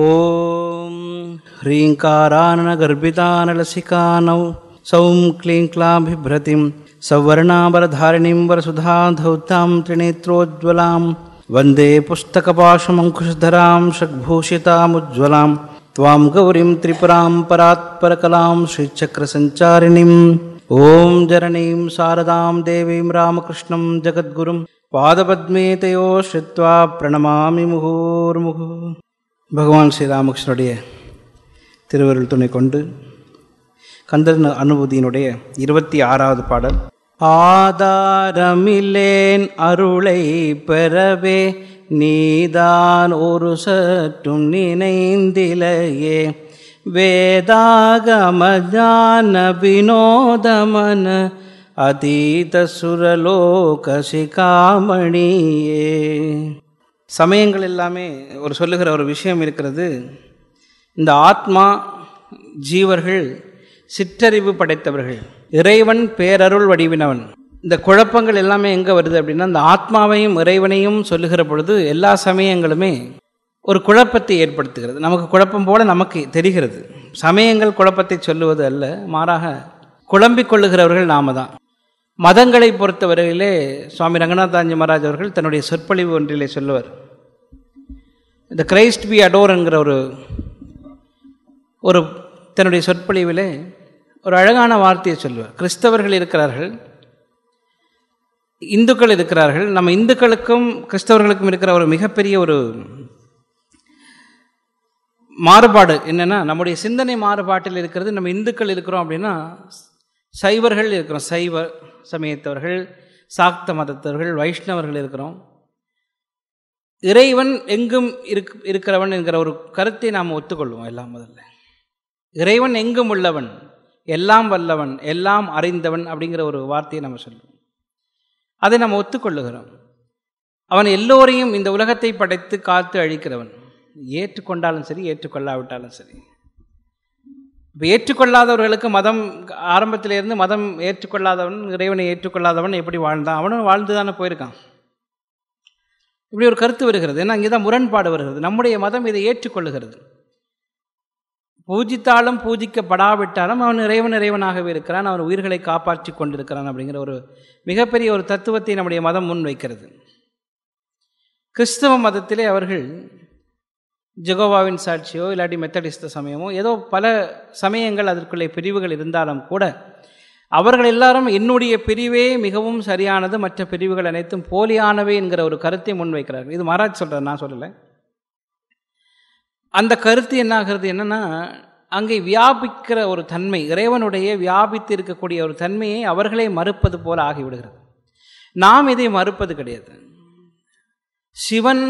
ॐ ह्रीङ्काराननगर्भितानलसिकानौ सौं क्लीं क्लाभिभ्रतिं सवर्णाबरधारिणीं वरसुधाधौतां त्रिनेत्रोज्ज्वलां वन्दे पुस्तकपाशमङ्कुशधरां षड्भूषितामुज्ज्वलां त्वां गौरीं त्रिपुरां परात्परकलां श्रीचक्रसञ्चारिणीम् ॐ जननीं शारदां देवीं रामकृष्णं जगद्गुरुं पादपद्मे तयोश्रित्वा प्रणमामि मुहुर्मुहुः பகவான் ஸ்ரீராமகிருஷ்ணனுடைய திருவருள் துணை கொண்டு கந்தன் அனுபூதியினுடைய இருபத்தி ஆறாவது பாடல் ஆதாரமில்லேன் அருளை பெறவே நீதான் ஒரு சற்றும் நினைந்திலையே வேதாகமஜான வினோதமன அதீத சுரலோக சிகாமணியே சமயங்கள் எல்லாமே ஒரு சொல்லுகிற ஒரு விஷயம் இருக்கிறது இந்த ஆத்மா ஜீவர்கள் சிற்றறிவு படைத்தவர்கள் இறைவன் பேரருள் வடிவினவன் இந்த குழப்பங்கள் எல்லாமே எங்கே வருது அப்படின்னா இந்த ஆத்மாவையும் இறைவனையும் சொல்லுகிற பொழுது எல்லா சமயங்களுமே ஒரு குழப்பத்தை ஏற்படுத்துகிறது நமக்கு குழப்பம் போல நமக்கு தெரிகிறது சமயங்கள் குழப்பத்தை சொல்லுவது அல்ல மாறாக குழம்பிக் கொள்ளுகிறவர்கள் நாம தான் மதங்களை பொறுத்தவரையிலே சுவாமி ரங்கநாதாஞ்சி மகாராஜ் அவர்கள் தன்னுடைய சொற்பொழிவு ஒன்றிலே சொல்லுவார் இந்த கிரைஸ்ட் பி அடோர்ங்கிற ஒரு ஒரு தன்னுடைய சொற்பொழிவிலே ஒரு அழகான வார்த்தையை சொல்லுவார் கிறிஸ்தவர்கள் இருக்கிறார்கள் இந்துக்கள் இருக்கிறார்கள் நம்ம இந்துக்களுக்கும் கிறிஸ்தவர்களுக்கும் இருக்கிற ஒரு மிகப்பெரிய ஒரு மாறுபாடு என்னென்னா நம்முடைய சிந்தனை மாறுபாட்டில் இருக்கிறது நம்ம இந்துக்கள் இருக்கிறோம் அப்படின்னா சைவர்கள் இருக்கிறோம் சைவ சமயத்தவர்கள் சாக்த மதத்தவர்கள் வைஷ்ணவர்கள் இருக்கிறோம் இறைவன் எங்கும் இருக் இருக்கிறவன் என்கிற ஒரு கருத்தை நாம் ஒத்துக்கொள்வோம் எல்லாம் முதல்ல இறைவன் எங்கும் உள்ளவன் எல்லாம் வல்லவன் எல்லாம் அறிந்தவன் அப்படிங்கிற ஒரு வார்த்தையை நம்ம சொல்லுவோம் அதை நம்ம ஒத்துக்கொள்ளுகிறோம் அவன் எல்லோரையும் இந்த உலகத்தை படைத்து காத்து அழிக்கிறவன் ஏற்றுக்கொண்டாலும் சரி ஏற்றுக்கொள்ளாவிட்டாலும் சரி இப்போ ஏற்றுக்கொள்ளாதவர்களுக்கு மதம் ஆரம்பத்திலேருந்து மதம் ஏற்றுக்கொள்ளாதவன் இறைவனை ஏற்றுக்கொள்ளாதவன் எப்படி வாழ்ந்தான் அவனும் வாழ்ந்து தானே போயிருக்கான் இப்படி ஒரு கருத்து வருகிறது ஏன்னா இங்கே தான் முரண்பாடு வருகிறது நம்முடைய மதம் இதை ஏற்றுக்கொள்ளுகிறது பூஜித்தாலும் பூஜிக்கப்படாவிட்டாலும் அவன் இறைவன் இறைவனாகவே இருக்கிறான் அவன் உயிர்களை காப்பாற்றி கொண்டிருக்கிறான் அப்படிங்கிற ஒரு மிகப்பெரிய ஒரு தத்துவத்தை நம்முடைய மதம் முன்வைக்கிறது கிறிஸ்தவ மதத்திலே அவர்கள் ஜெகோவாவின் சாட்சியோ இல்லாட்டி மெத்தடிஸ்த சமயமோ ஏதோ பல சமயங்கள் அதற்குள்ளே பிரிவுகள் இருந்தாலும் கூட அவர்கள் எல்லாரும் என்னுடைய பிரிவே மிகவும் சரியானது மற்ற பிரிவுகள் அனைத்தும் போலியானவை என்கிற ஒரு கருத்தை முன்வைக்கிறார்கள் இது மகாராஜ் சொல்கிறார் நான் சொல்லலை அந்த கருத்து என்ன ஆகிறது என்னென்னா அங்கே வியாபிக்கிற ஒரு தன்மை இறைவனுடைய வியாபித்து இருக்கக்கூடிய ஒரு தன்மையை அவர்களே மறுப்பது போல ஆகிவிடுகிறது நாம் இதை மறுப்பது கிடையாது சிவன்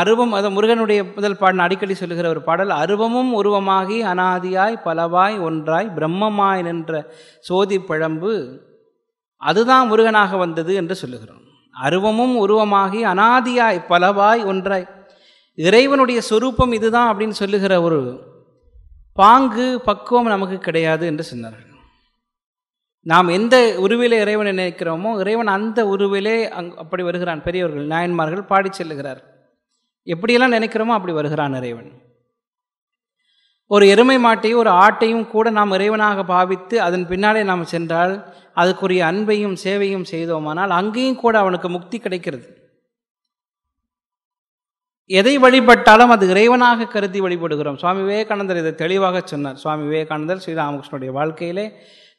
அருவம் அது முருகனுடைய முதல் பாடல் அடிக்கடி சொல்லுகிற ஒரு பாடல் அருவமும் உருவமாகி அனாதியாய் பலவாய் ஒன்றாய் பிரம்மமாய் நின்ற சோதி பழம்பு அதுதான் முருகனாக வந்தது என்று சொல்லுகிறோம் அருவமும் உருவமாகி அனாதியாய் பலவாய் ஒன்றாய் இறைவனுடைய சொரூபம் இதுதான் அப்படின்னு சொல்லுகிற ஒரு பாங்கு பக்குவம் நமக்கு கிடையாது என்று சொன்னார்கள் நாம் எந்த உருவிலே இறைவனை நினைக்கிறோமோ இறைவன் அந்த உருவிலே அங் அப்படி வருகிறான் பெரியவர்கள் நாயன்மார்கள் பாடி செல்லுகிறார் எப்படியெல்லாம் நினைக்கிறோமோ அப்படி வருகிறான் இறைவன் ஒரு எருமை மாட்டையும் ஒரு ஆட்டையும் கூட நாம் இறைவனாக பாவித்து அதன் பின்னாலே நாம் சென்றால் அதுக்குரிய அன்பையும் சேவையும் செய்தோமானால் அங்கேயும் கூட அவனுக்கு முக்தி கிடைக்கிறது எதை வழிபட்டாலும் அது இறைவனாக கருதி வழிபடுகிறோம் சுவாமி விவேகானந்தர் இதை தெளிவாக சொன்னார் சுவாமி விவேகானந்தர் ஸ்ரீராமகிருஷ்ணனுடைய வாழ்க்கையிலே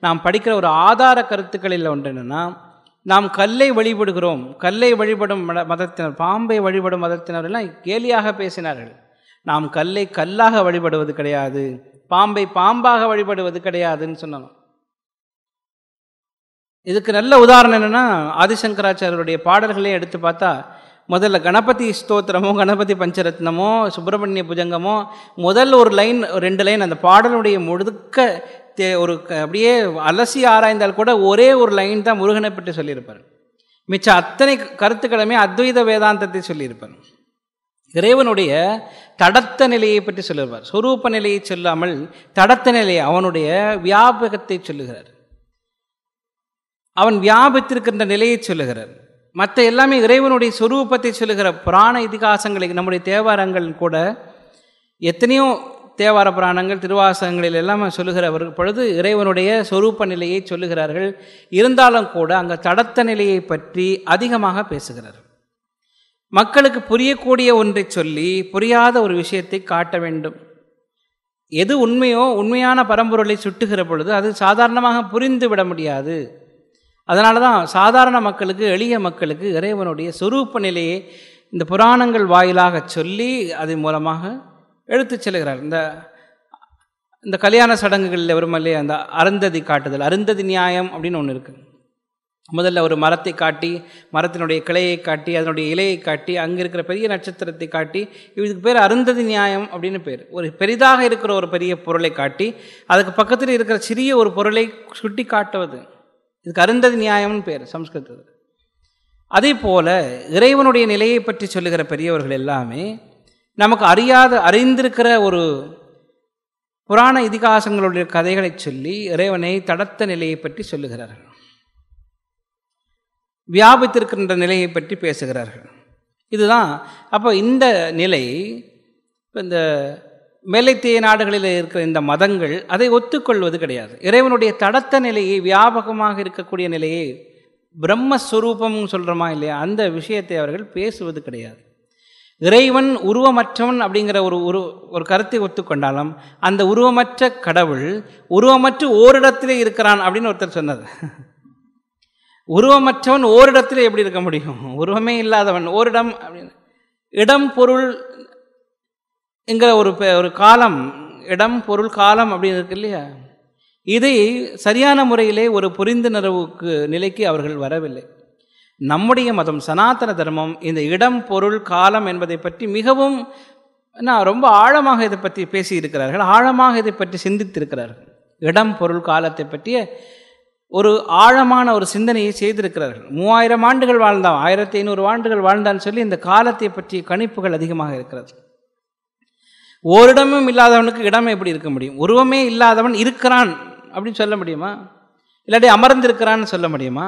நாம் படிக்கிற ஒரு ஆதார கருத்துக்களில் ஒன்று என்னென்னா நாம் கல்லை வழிபடுகிறோம் கல்லை வழிபடும் மதத்தினர் பாம்பை வழிபடும் மதத்தினர் எல்லாம் கேலியாக பேசினார்கள் நாம் கல்லை கல்லாக வழிபடுவது கிடையாது பாம்பை பாம்பாக வழிபடுவது கிடையாதுன்னு சொன்னோம் இதுக்கு நல்ல உதாரணம் என்னென்னா ஆதிசங்கராச்சாரியருடைய பாடல்களையும் எடுத்து பார்த்தா முதல்ல கணபதி ஸ்தோத்திரமோ கணபதி பஞ்சரத்னமோ சுப்பிரமணிய புஜங்கமோ முதல் ஒரு லைன் ரெண்டு லைன் அந்த பாடலுடைய முழுக்க தே ஒரு அப்படியே அலசி ஆராய்ந்தால் கூட ஒரே ஒரு லைன் தான் முருகனை பற்றி சொல்லியிருப்பார் மிச்ச அத்தனை கருத்துக்களுமே அத்வைத வேதாந்தத்தை சொல்லியிருப்பார் இறைவனுடைய தடத்த நிலையை பற்றி சொல்லியிருப்பார் சொரூப நிலையை சொல்லாமல் தடத்த நிலையை அவனுடைய வியாபகத்தை சொல்லுகிறார் அவன் வியாபித்திருக்கின்ற நிலையை சொல்லுகிறார் மற்ற எல்லாமே இறைவனுடைய சொரூபத்தை சொல்லுகிற புராண இதிகாசங்களை நம்முடைய தேவாரங்கள் கூட எத்தனையோ தேவார புராணங்கள் திருவாசகங்களில் எல்லாம் சொல்லுகிற பொழுது இறைவனுடைய சொரூப்ப நிலையை சொல்லுகிறார்கள் இருந்தாலும் கூட அங்கே தடத்த நிலையை பற்றி அதிகமாக பேசுகிறார்கள் மக்களுக்கு புரியக்கூடிய ஒன்றை சொல்லி புரியாத ஒரு விஷயத்தை காட்ட வேண்டும் எது உண்மையோ உண்மையான பரம்பொருளை சுட்டுகிற பொழுது அது சாதாரணமாக புரிந்து விட முடியாது அதனால தான் சாதாரண மக்களுக்கு எளிய மக்களுக்கு இறைவனுடைய சொரூப நிலையை இந்த புராணங்கள் வாயிலாக சொல்லி அதன் மூலமாக எடுத்து செல்கிறார் இந்த இந்த கல்யாண சடங்குகளில் வரும் இல்லையா அந்த அருந்ததி காட்டுதல் அருந்ததி நியாயம் அப்படின்னு ஒன்று இருக்குது முதல்ல ஒரு மரத்தை காட்டி மரத்தினுடைய கிளையை காட்டி அதனுடைய இலையை காட்டி அங்கே இருக்கிற பெரிய நட்சத்திரத்தை காட்டி இதுக்கு பேர் அருந்ததி நியாயம் அப்படின்னு பேர் ஒரு பெரிதாக இருக்கிற ஒரு பெரிய பொருளை காட்டி அதுக்கு பக்கத்தில் இருக்கிற சிறிய ஒரு பொருளை சுட்டி காட்டுவது இதுக்கு அருந்ததி நியாயம்னு பேர் சம்ஸ்கிருத்தது அதே போல் இறைவனுடைய நிலையை பற்றி சொல்லுகிற பெரியவர்கள் எல்லாமே நமக்கு அறியாத அறிந்திருக்கிற ஒரு புராண இதிகாசங்களுடைய கதைகளை சொல்லி இறைவனை தடத்த நிலையை பற்றி சொல்லுகிறார்கள் வியாபித்திருக்கின்ற நிலையை பற்றி பேசுகிறார்கள் இதுதான் அப்போ இந்த நிலை இப்போ இந்த மேலைத்தேய நாடுகளில் இருக்கிற இந்த மதங்கள் அதை ஒத்துக்கொள்வது கிடையாது இறைவனுடைய தடத்த நிலையை வியாபகமாக இருக்கக்கூடிய நிலையை பிரம்மஸ்வரூபம் சொல்கிறோமா இல்லையா அந்த விஷயத்தை அவர்கள் பேசுவது கிடையாது இறைவன் உருவமற்றவன் அப்படிங்கிற ஒரு உரு ஒரு கருத்தை ஒத்துக்கொண்டாலும் அந்த உருவமற்ற கடவுள் உருவமற்று ஓரிடத்திலே இருக்கிறான் அப்படின்னு ஒருத்தர் சொன்னார் உருவமற்றவன் ஓரிடத்தில் எப்படி இருக்க முடியும் உருவமே இல்லாதவன் ஓரிடம் அப்படின்னு இடம் பொருள் என்கிற ஒரு ஒரு காலம் இடம் பொருள் காலம் அப்படின்னு இருக்கு இல்லையா இதை சரியான முறையிலே ஒரு புரிந்துணர்வுக்கு நிலைக்கு அவர்கள் வரவில்லை நம்முடைய மதம் சனாதன தர்மம் இந்த இடம் பொருள் காலம் என்பதை பற்றி மிகவும் நான் ரொம்ப ஆழமாக இதை பற்றி பேசியிருக்கிறார்கள் ஆழமாக இதை பற்றி சிந்தித்திருக்கிறார்கள் இடம் பொருள் காலத்தை பற்றிய ஒரு ஆழமான ஒரு சிந்தனையை செய்திருக்கிறார்கள் மூவாயிரம் ஆண்டுகள் வாழ்ந்தான் ஆயிரத்தி ஐநூறு ஆண்டுகள் வாழ்ந்தான்னு சொல்லி இந்த காலத்தை பற்றிய கணிப்புகள் அதிகமாக இருக்கிறது ஓரிடமும் இல்லாதவனுக்கு இடம் எப்படி இருக்க முடியும் உருவமே இல்லாதவன் இருக்கிறான் அப்படின்னு சொல்ல முடியுமா இல்லாட்டி அமர்ந்திருக்கிறான்னு சொல்ல முடியுமா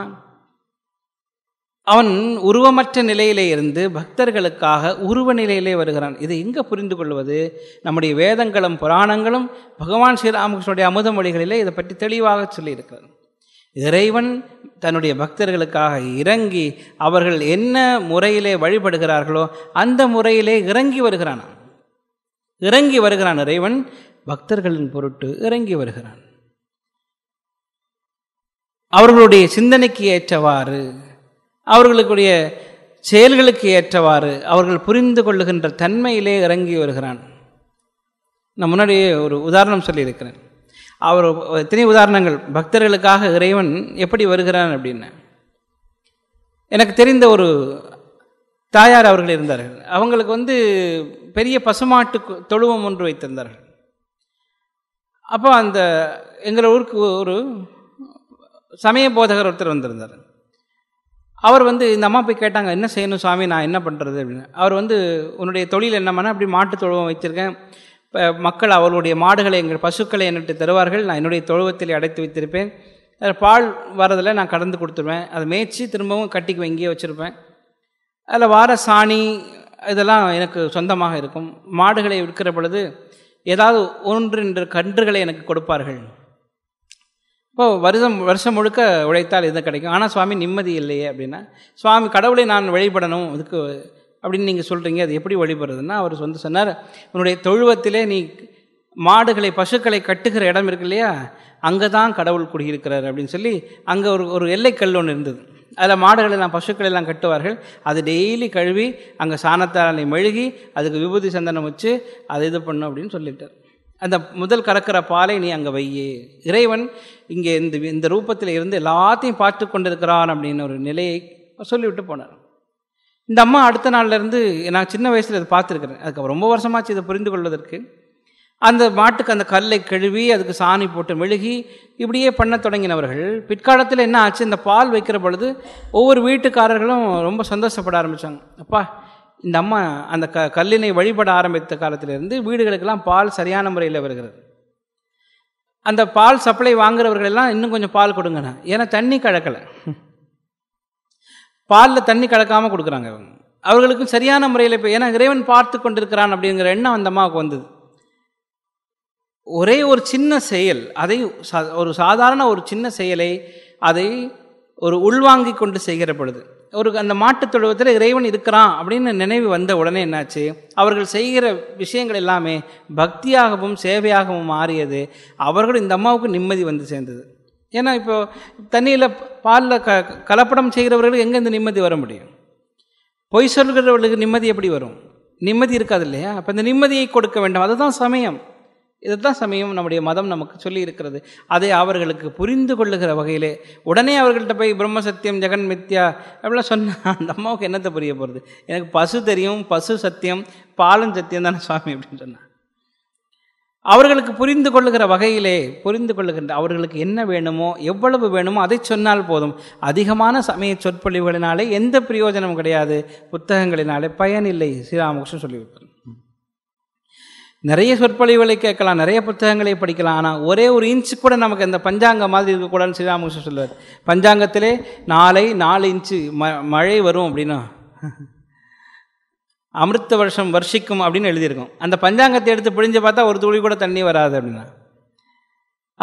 அவன் உருவமற்ற நிலையிலே இருந்து பக்தர்களுக்காக உருவ நிலையிலே வருகிறான் இதை எங்கே புரிந்து கொள்வது நம்முடைய வேதங்களும் புராணங்களும் பகவான் ஸ்ரீராமகிருஷ்ணனுடைய அமுத மொழிகளிலே இதை பற்றி தெளிவாக சொல்லியிருக்கிறார் இறைவன் தன்னுடைய பக்தர்களுக்காக இறங்கி அவர்கள் என்ன முறையிலே வழிபடுகிறார்களோ அந்த முறையிலே இறங்கி வருகிறான் இறங்கி வருகிறான் இறைவன் பக்தர்களின் பொருட்டு இறங்கி வருகிறான் அவர்களுடைய சிந்தனைக்கு ஏற்றவாறு அவர்களுக்குடைய செயல்களுக்கு ஏற்றவாறு அவர்கள் புரிந்து கொள்ளுகின்ற தன்மையிலே இறங்கி வருகிறான் நான் முன்னாடியே ஒரு உதாரணம் சொல்லியிருக்கிறேன் அவர் எத்தனை உதாரணங்கள் பக்தர்களுக்காக இறைவன் எப்படி வருகிறான் அப்படின்னு எனக்கு தெரிந்த ஒரு தாயார் அவர்கள் இருந்தார்கள் அவங்களுக்கு வந்து பெரிய பசுமாட்டு தொழுவம் ஒன்று வைத்திருந்தார்கள் அப்போ அந்த எங்கள் ஊருக்கு ஒரு சமய போதகர் ஒருத்தர் வந்திருந்தார் அவர் வந்து இந்த அம்மா போய் கேட்டாங்க என்ன செய்யணும் சுவாமி நான் என்ன பண்ணுறது அப்படின்னு அவர் வந்து உன்னுடைய தொழில் என்னமான அப்படி மாட்டு தொழுவம் வச்சுருக்கேன் மக்கள் அவர்களுடைய மாடுகளை எங்கள் பசுக்களை என்னட்டு தருவார்கள் நான் என்னுடைய தொழுவத்தில் அடைத்து வைத்திருப்பேன் அதில் பால் வரதில் நான் கடந்து கொடுத்துருவேன் அதை மேய்ச்சி திரும்பவும் கட்டிக்கு வங்கியே வச்சுருப்பேன் அதில் வார சாணி இதெல்லாம் எனக்கு சொந்தமாக இருக்கும் மாடுகளை விற்கிற பொழுது ஏதாவது ஒன்றின் கன்றுகளை எனக்கு கொடுப்பார்கள் இப்போது வருஷம் வருஷம் முழுக்க உழைத்தால் இது கிடைக்கும் ஆனால் சுவாமி நிம்மதி இல்லையே அப்படின்னா சுவாமி கடவுளை நான் வழிபடணும் இதுக்கு அப்படின்னு நீங்கள் சொல்கிறீங்க அது எப்படி வழிபடுறதுன்னா அவர் வந்து சொன்னார் உன்னுடைய தொழுவத்திலே நீ மாடுகளை பசுக்களை கட்டுகிற இடம் இருக்கு இல்லையா அங்கே தான் கடவுள் குடியிருக்கிறார் அப்படின்னு சொல்லி அங்கே ஒரு ஒரு எல்லைக்கல் ஒன்று இருந்தது அதில் மாடுகள் எல்லாம் பசுக்கள் எல்லாம் கட்டுவார்கள் அது டெய்லி கழுவி அங்கே சாணத்தாலை மெழுகி அதுக்கு விபூதி சந்தனம் வச்சு அதை இது பண்ணும் அப்படின்னு சொல்லிட்டார் அந்த முதல் கறக்கிற பாலை நீ அங்கே வையே இறைவன் இங்கே இந்த இந்த ரூபத்தில் இருந்து எல்லாத்தையும் பார்த்து கொண்டிருக்கிறான் அப்படின்னு ஒரு நிலையை சொல்லிவிட்டு போனார் இந்த அம்மா அடுத்த நாள்லேருந்து நான் சின்ன வயசில் இதை பார்த்துருக்குறேன் அதுக்கு ரொம்ப வருஷமாச்சு இதை புரிந்து கொள்வதற்கு அந்த மாட்டுக்கு அந்த கல்லை கழுவி அதுக்கு சாணி போட்டு மெழுகி இப்படியே பண்ண தொடங்கினவர்கள் பிற்காலத்தில் என்ன ஆச்சு இந்த பால் வைக்கிற பொழுது ஒவ்வொரு வீட்டுக்காரர்களும் ரொம்ப சந்தோஷப்பட ஆரம்பித்தாங்க அப்பா இந்த அம்மா அந்த க கல்லினை வழிபட ஆரம்பித்த காலத்திலிருந்து வீடுகளுக்கெல்லாம் பால் சரியான முறையில் வருகிறது அந்த பால் சப்ளை வாங்குறவர்கள் எல்லாம் இன்னும் கொஞ்சம் பால் கொடுங்கண்ணா ஏன்னா தண்ணி கலக்கலை பாலில் தண்ணி கலக்காமல் கொடுக்குறாங்க அவங்க அவர்களுக்கும் சரியான முறையில் இப்போ ஏன்னா இறைவன் பார்த்து கொண்டிருக்கிறான் அப்படிங்கிற எண்ணம் அந்த அம்மாவுக்கு வந்தது ஒரே ஒரு சின்ன செயல் அதை ஒரு சாதாரண ஒரு சின்ன செயலை அதை ஒரு உள்வாங்கி கொண்டு செய்கிற பொழுது ஒரு அந்த மாட்டு தொழுவத்தில் இறைவன் இருக்கிறான் அப்படின்னு நினைவு வந்த உடனே என்னாச்சு அவர்கள் செய்கிற விஷயங்கள் எல்லாமே பக்தியாகவும் சேவையாகவும் மாறியது அவர்களும் இந்த அம்மாவுக்கு நிம்மதி வந்து சேர்ந்தது ஏன்னா இப்போது தண்ணியில் பாலில் க கலப்படம் செய்கிறவர்களுக்கு எங்கே இந்த நிம்மதி வர முடியும் பொய் சொல்கிறவர்களுக்கு நிம்மதி எப்படி வரும் நிம்மதி இருக்காது இல்லையா அப்போ இந்த நிம்மதியை கொடுக்க வேண்டும் அதுதான் சமயம் இதைத்தான் சமயம் நம்முடைய மதம் நமக்கு சொல்லி இருக்கிறது அதை அவர்களுக்கு புரிந்து கொள்ளுகிற வகையிலே உடனே அவர்கள்ட்ட போய் பிரம்ம சத்தியம் ஜெகன் மித்யா அப்படிலாம் சொன்னால் அந்த அம்மாவுக்கு என்னத்தை புரிய போகிறது எனக்கு பசு தெரியும் பசு சத்தியம் பாலும் சத்தியம் தானே சுவாமி அப்படின்னு சொன்னான் அவர்களுக்கு புரிந்து கொள்ளுகிற வகையிலே புரிந்து கொள்ளுகின்ற அவர்களுக்கு என்ன வேணுமோ எவ்வளவு வேணுமோ அதை சொன்னால் போதும் அதிகமான சமய சொற்பொழிவுகளினாலே எந்த பிரயோஜனமும் கிடையாது புத்தகங்களினாலே பயனில்லை ஸ்ரீராமகிருஷ்ணன் சொல்லிவிட்டார் நிறைய சொற்பொழிவுகளை கேட்கலாம் நிறைய புத்தகங்களை படிக்கலாம் ஆனால் ஒரே ஒரு இன்ச் கூட நமக்கு அந்த பஞ்சாங்கம் மாதிரி இருக்கக்கூடாதுன்னு ஸ்ரீராமகிருஷ்ணன் சொல்லுவார் பஞ்சாங்கத்திலே நாளை நாலு இன்ச்சு ம மழை வரும் அப்படின்னா அமிர்த வருஷம் வருஷிக்கும் அப்படின்னு எழுதியிருக்கோம் அந்த பஞ்சாங்கத்தை எடுத்து பிழிஞ்சு பார்த்தா ஒரு துளி கூட தண்ணி வராது அப்படின்னா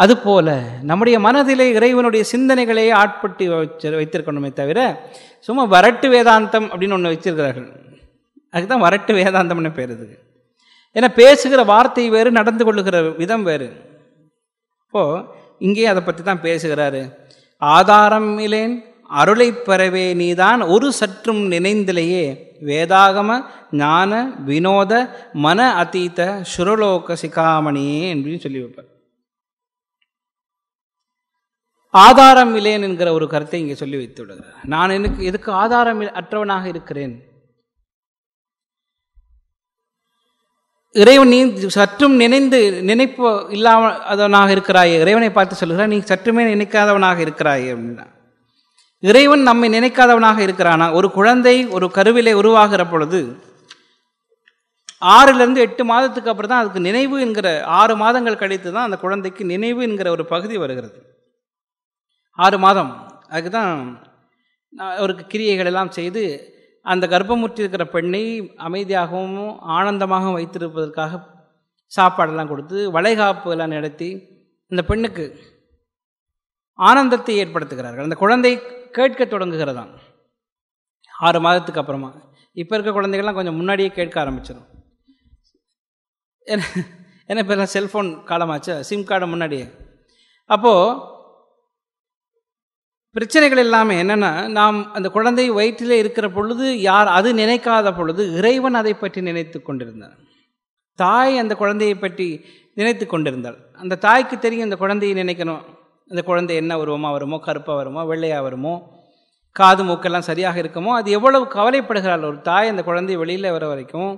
அதுபோல் நம்முடைய மனதிலே இறைவனுடைய சிந்தனைகளையே ஆட்பட்டு வச்சு வைத்திருக்கணுமே தவிர சும்மா வரட்டு வேதாந்தம் அப்படின்னு ஒன்று வச்சுருக்கிறார்கள் அதுக்கு தான் வரட்டு வேதாந்தம்னு பேர் இருக்குது ஏன்னா பேசுகிற வார்த்தை வேறு நடந்து கொள்ளுகிற விதம் வேறு இப்போது இங்கே அதை பற்றி தான் பேசுகிறாரு ஆதாரம் இலேன் அருளை பெறவே நீதான் ஒரு சற்றும் நினைந்திலேயே வேதாகம ஞான வினோத மன அத்தீத்த சுரலோக சிகாமணியே அப்படின்னு சொல்லி வைப்பார் ஆதாரம் இல்லைன் என்கிற ஒரு கருத்தை இங்கே சொல்லி வைத்து விடுகிறார் நான் எனக்கு எதுக்கு ஆதாரம் அற்றவனாக இருக்கிறேன் இறைவன் நீ சற்றும் நினைந்து நினைப்பு இல்லாமல் அதவனாக இருக்கிறாயே இறைவனை பார்த்து சொல்கிறான் நீ சற்றுமே நினைக்காதவனாக இருக்கிறாயே அப்படின்னா இறைவன் நம்மை நினைக்காதவனாக இருக்கிறானா ஒரு குழந்தை ஒரு கருவிலை உருவாகிற பொழுது ஆறுலேருந்து எட்டு மாதத்துக்கு அப்புறம் தான் அதுக்கு நினைவு என்கிற ஆறு மாதங்கள் கழித்து தான் அந்த குழந்தைக்கு நினைவு என்கிற ஒரு பகுதி வருகிறது ஆறு மாதம் அதுக்கு தான் அவருக்கு கிரியைகள் எல்லாம் செய்து அந்த கர்ப்பமுற்றிருக்கிற பெண்ணை அமைதியாகவும் ஆனந்தமாகவும் வைத்திருப்பதற்காக சாப்பாடெல்லாம் கொடுத்து வளைகாப்பு எல்லாம் நடத்தி அந்த பெண்ணுக்கு ஆனந்தத்தை ஏற்படுத்துகிறார்கள் அந்த குழந்தை கேட்க தொடங்குகிறதாம் ஆறு மாதத்துக்கு அப்புறமா இப்போ இருக்க குழந்தைகள்லாம் கொஞ்சம் முன்னாடியே கேட்க ஆரம்பிச்சிடும் ஏன்னா ஏன்னா இப்போ செல்ஃபோன் காலமாச்சு சிம் கார்டு முன்னாடியே அப்போது பிரச்சனைகள் எல்லாமே என்னென்னா நாம் அந்த குழந்தை வயிற்றிலே இருக்கிற பொழுது யார் அது நினைக்காத பொழுது இறைவன் அதை பற்றி நினைத்து கொண்டிருந்தான் தாய் அந்த குழந்தையை பற்றி நினைத்து கொண்டிருந்தாள் அந்த தாய்க்கு தெரியும் அந்த குழந்தையை நினைக்கணும் அந்த குழந்தை என்ன வருவோமா வருமோ கருப்பாக வருமோ வெள்ளையாக வருமோ காது மூக்கெல்லாம் சரியாக இருக்குமோ அது எவ்வளவு கவலைப்படுகிறாள் ஒரு தாய் அந்த குழந்தை வெளியில் வர வரைக்கும்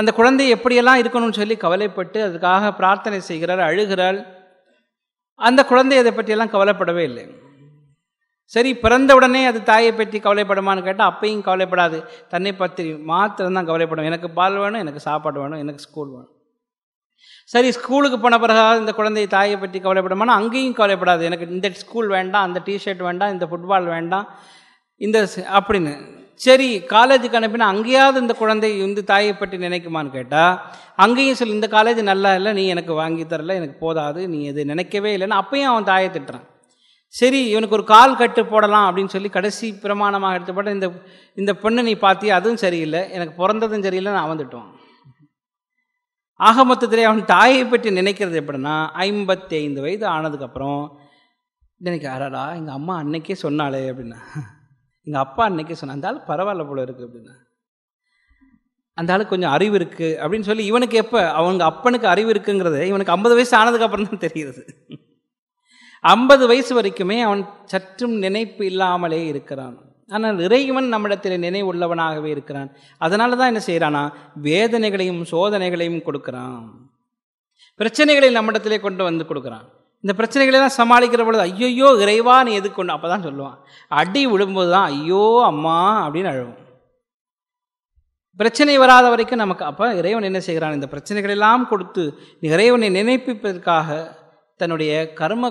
அந்த குழந்தை எப்படியெல்லாம் இருக்கணும்னு சொல்லி கவலைப்பட்டு அதுக்காக பிரார்த்தனை செய்கிறாள் அழுகிறாள் அந்த குழந்தை அதை பற்றியெல்லாம் கவலைப்படவே இல்லை சரி பிறந்த உடனே அது தாயை பற்றி கவலைப்படுமான்னு கேட்டால் அப்பையும் கவலைப்படாது தன்னை பற்றி தான் கவலைப்படும் எனக்கு பால் வேணும் எனக்கு சாப்பாடு வேணும் எனக்கு ஸ்கூல் வேணும் சரி ஸ்கூலுக்கு போன பிறகு இந்த குழந்தை தாயை பற்றி கவலைப்படுமானா அங்கேயும் கவலைப்படாது எனக்கு இந்த ஸ்கூல் வேண்டாம் அந்த டிஷர்ட் வேண்டாம் இந்த ஃபுட்பால் வேண்டாம் இந்த அப்படின்னு சரி காலேஜுக்கு அனுப்பினா அங்கேயாவது இந்த குழந்தை இந்த தாயை பற்றி நினைக்குமான்னு கேட்டால் அங்கேயும் சொல்லி இந்த காலேஜ் நல்லா இல்லை நீ எனக்கு வாங்கி தரல எனக்கு போதாது நீ இது நினைக்கவே இல்லைன்னு அப்பையும் அவன் தாயை திட்டுறான் சரி இவனுக்கு ஒரு கால் கட்டு போடலாம் அப்படின்னு சொல்லி கடைசி பிரமாணமாக எடுத்துப்பட்ட இந்த இந்த பெண்ணை நீ பார்த்தியா அதுவும் சரியில்லை எனக்கு பிறந்ததும் சரியில்லை நான் வந்துட்டோம் ஆக மொத்தத்திலே அவன் தாயை பற்றி நினைக்கிறது எப்படின்னா ஐம்பத்தி ஐந்து வயது ஆனதுக்கப்புறம் நினைக்க அரடா எங்கள் அம்மா அன்னைக்கே சொன்னாலே அப்படின்னா எங்கள் அப்பா அன்னைக்கே சொன்னால் அந்த ஆள் பரவாயில்ல போல இருக்குது அப்படின்னா அந்த ஆளுக்கு கொஞ்சம் அறிவு இருக்குது அப்படின்னு சொல்லி இவனுக்கு எப்போ அவங்க அப்பனுக்கு அறிவு இருக்குங்கிறது இவனுக்கு ஐம்பது வயசு ஆனதுக்கப்புறம் தான் தெரிகிறது ஐம்பது வயசு வரைக்குமே அவன் சற்றும் நினைப்பு இல்லாமலே இருக்கிறான் ஆனால் இறைவன் நம்மிடத்தில் நினைவுள்ளவனாகவே இருக்கிறான் அதனால தான் என்ன செய்கிறான்னா வேதனைகளையும் சோதனைகளையும் கொடுக்குறான் பிரச்சனைகளை நம்மிடத்திலே கொண்டு வந்து கொடுக்குறான் இந்த பிரச்சனைகளெல்லாம் சமாளிக்கிற பொழுது ஐயோ இறைவா நீ எதுக்கு கொண்டு அப்போ தான் சொல்லுவான் அடி விழும்போது தான் ஐயோ அம்மா அப்படின்னு அழுவும் பிரச்சனை வராத வரைக்கும் நமக்கு அப்போ இறைவன் என்ன செய்கிறான் இந்த பிரச்சனைகளெல்லாம் கொடுத்து இறைவனை நினைப்பிப்பதற்காக தன்னுடைய கர்ம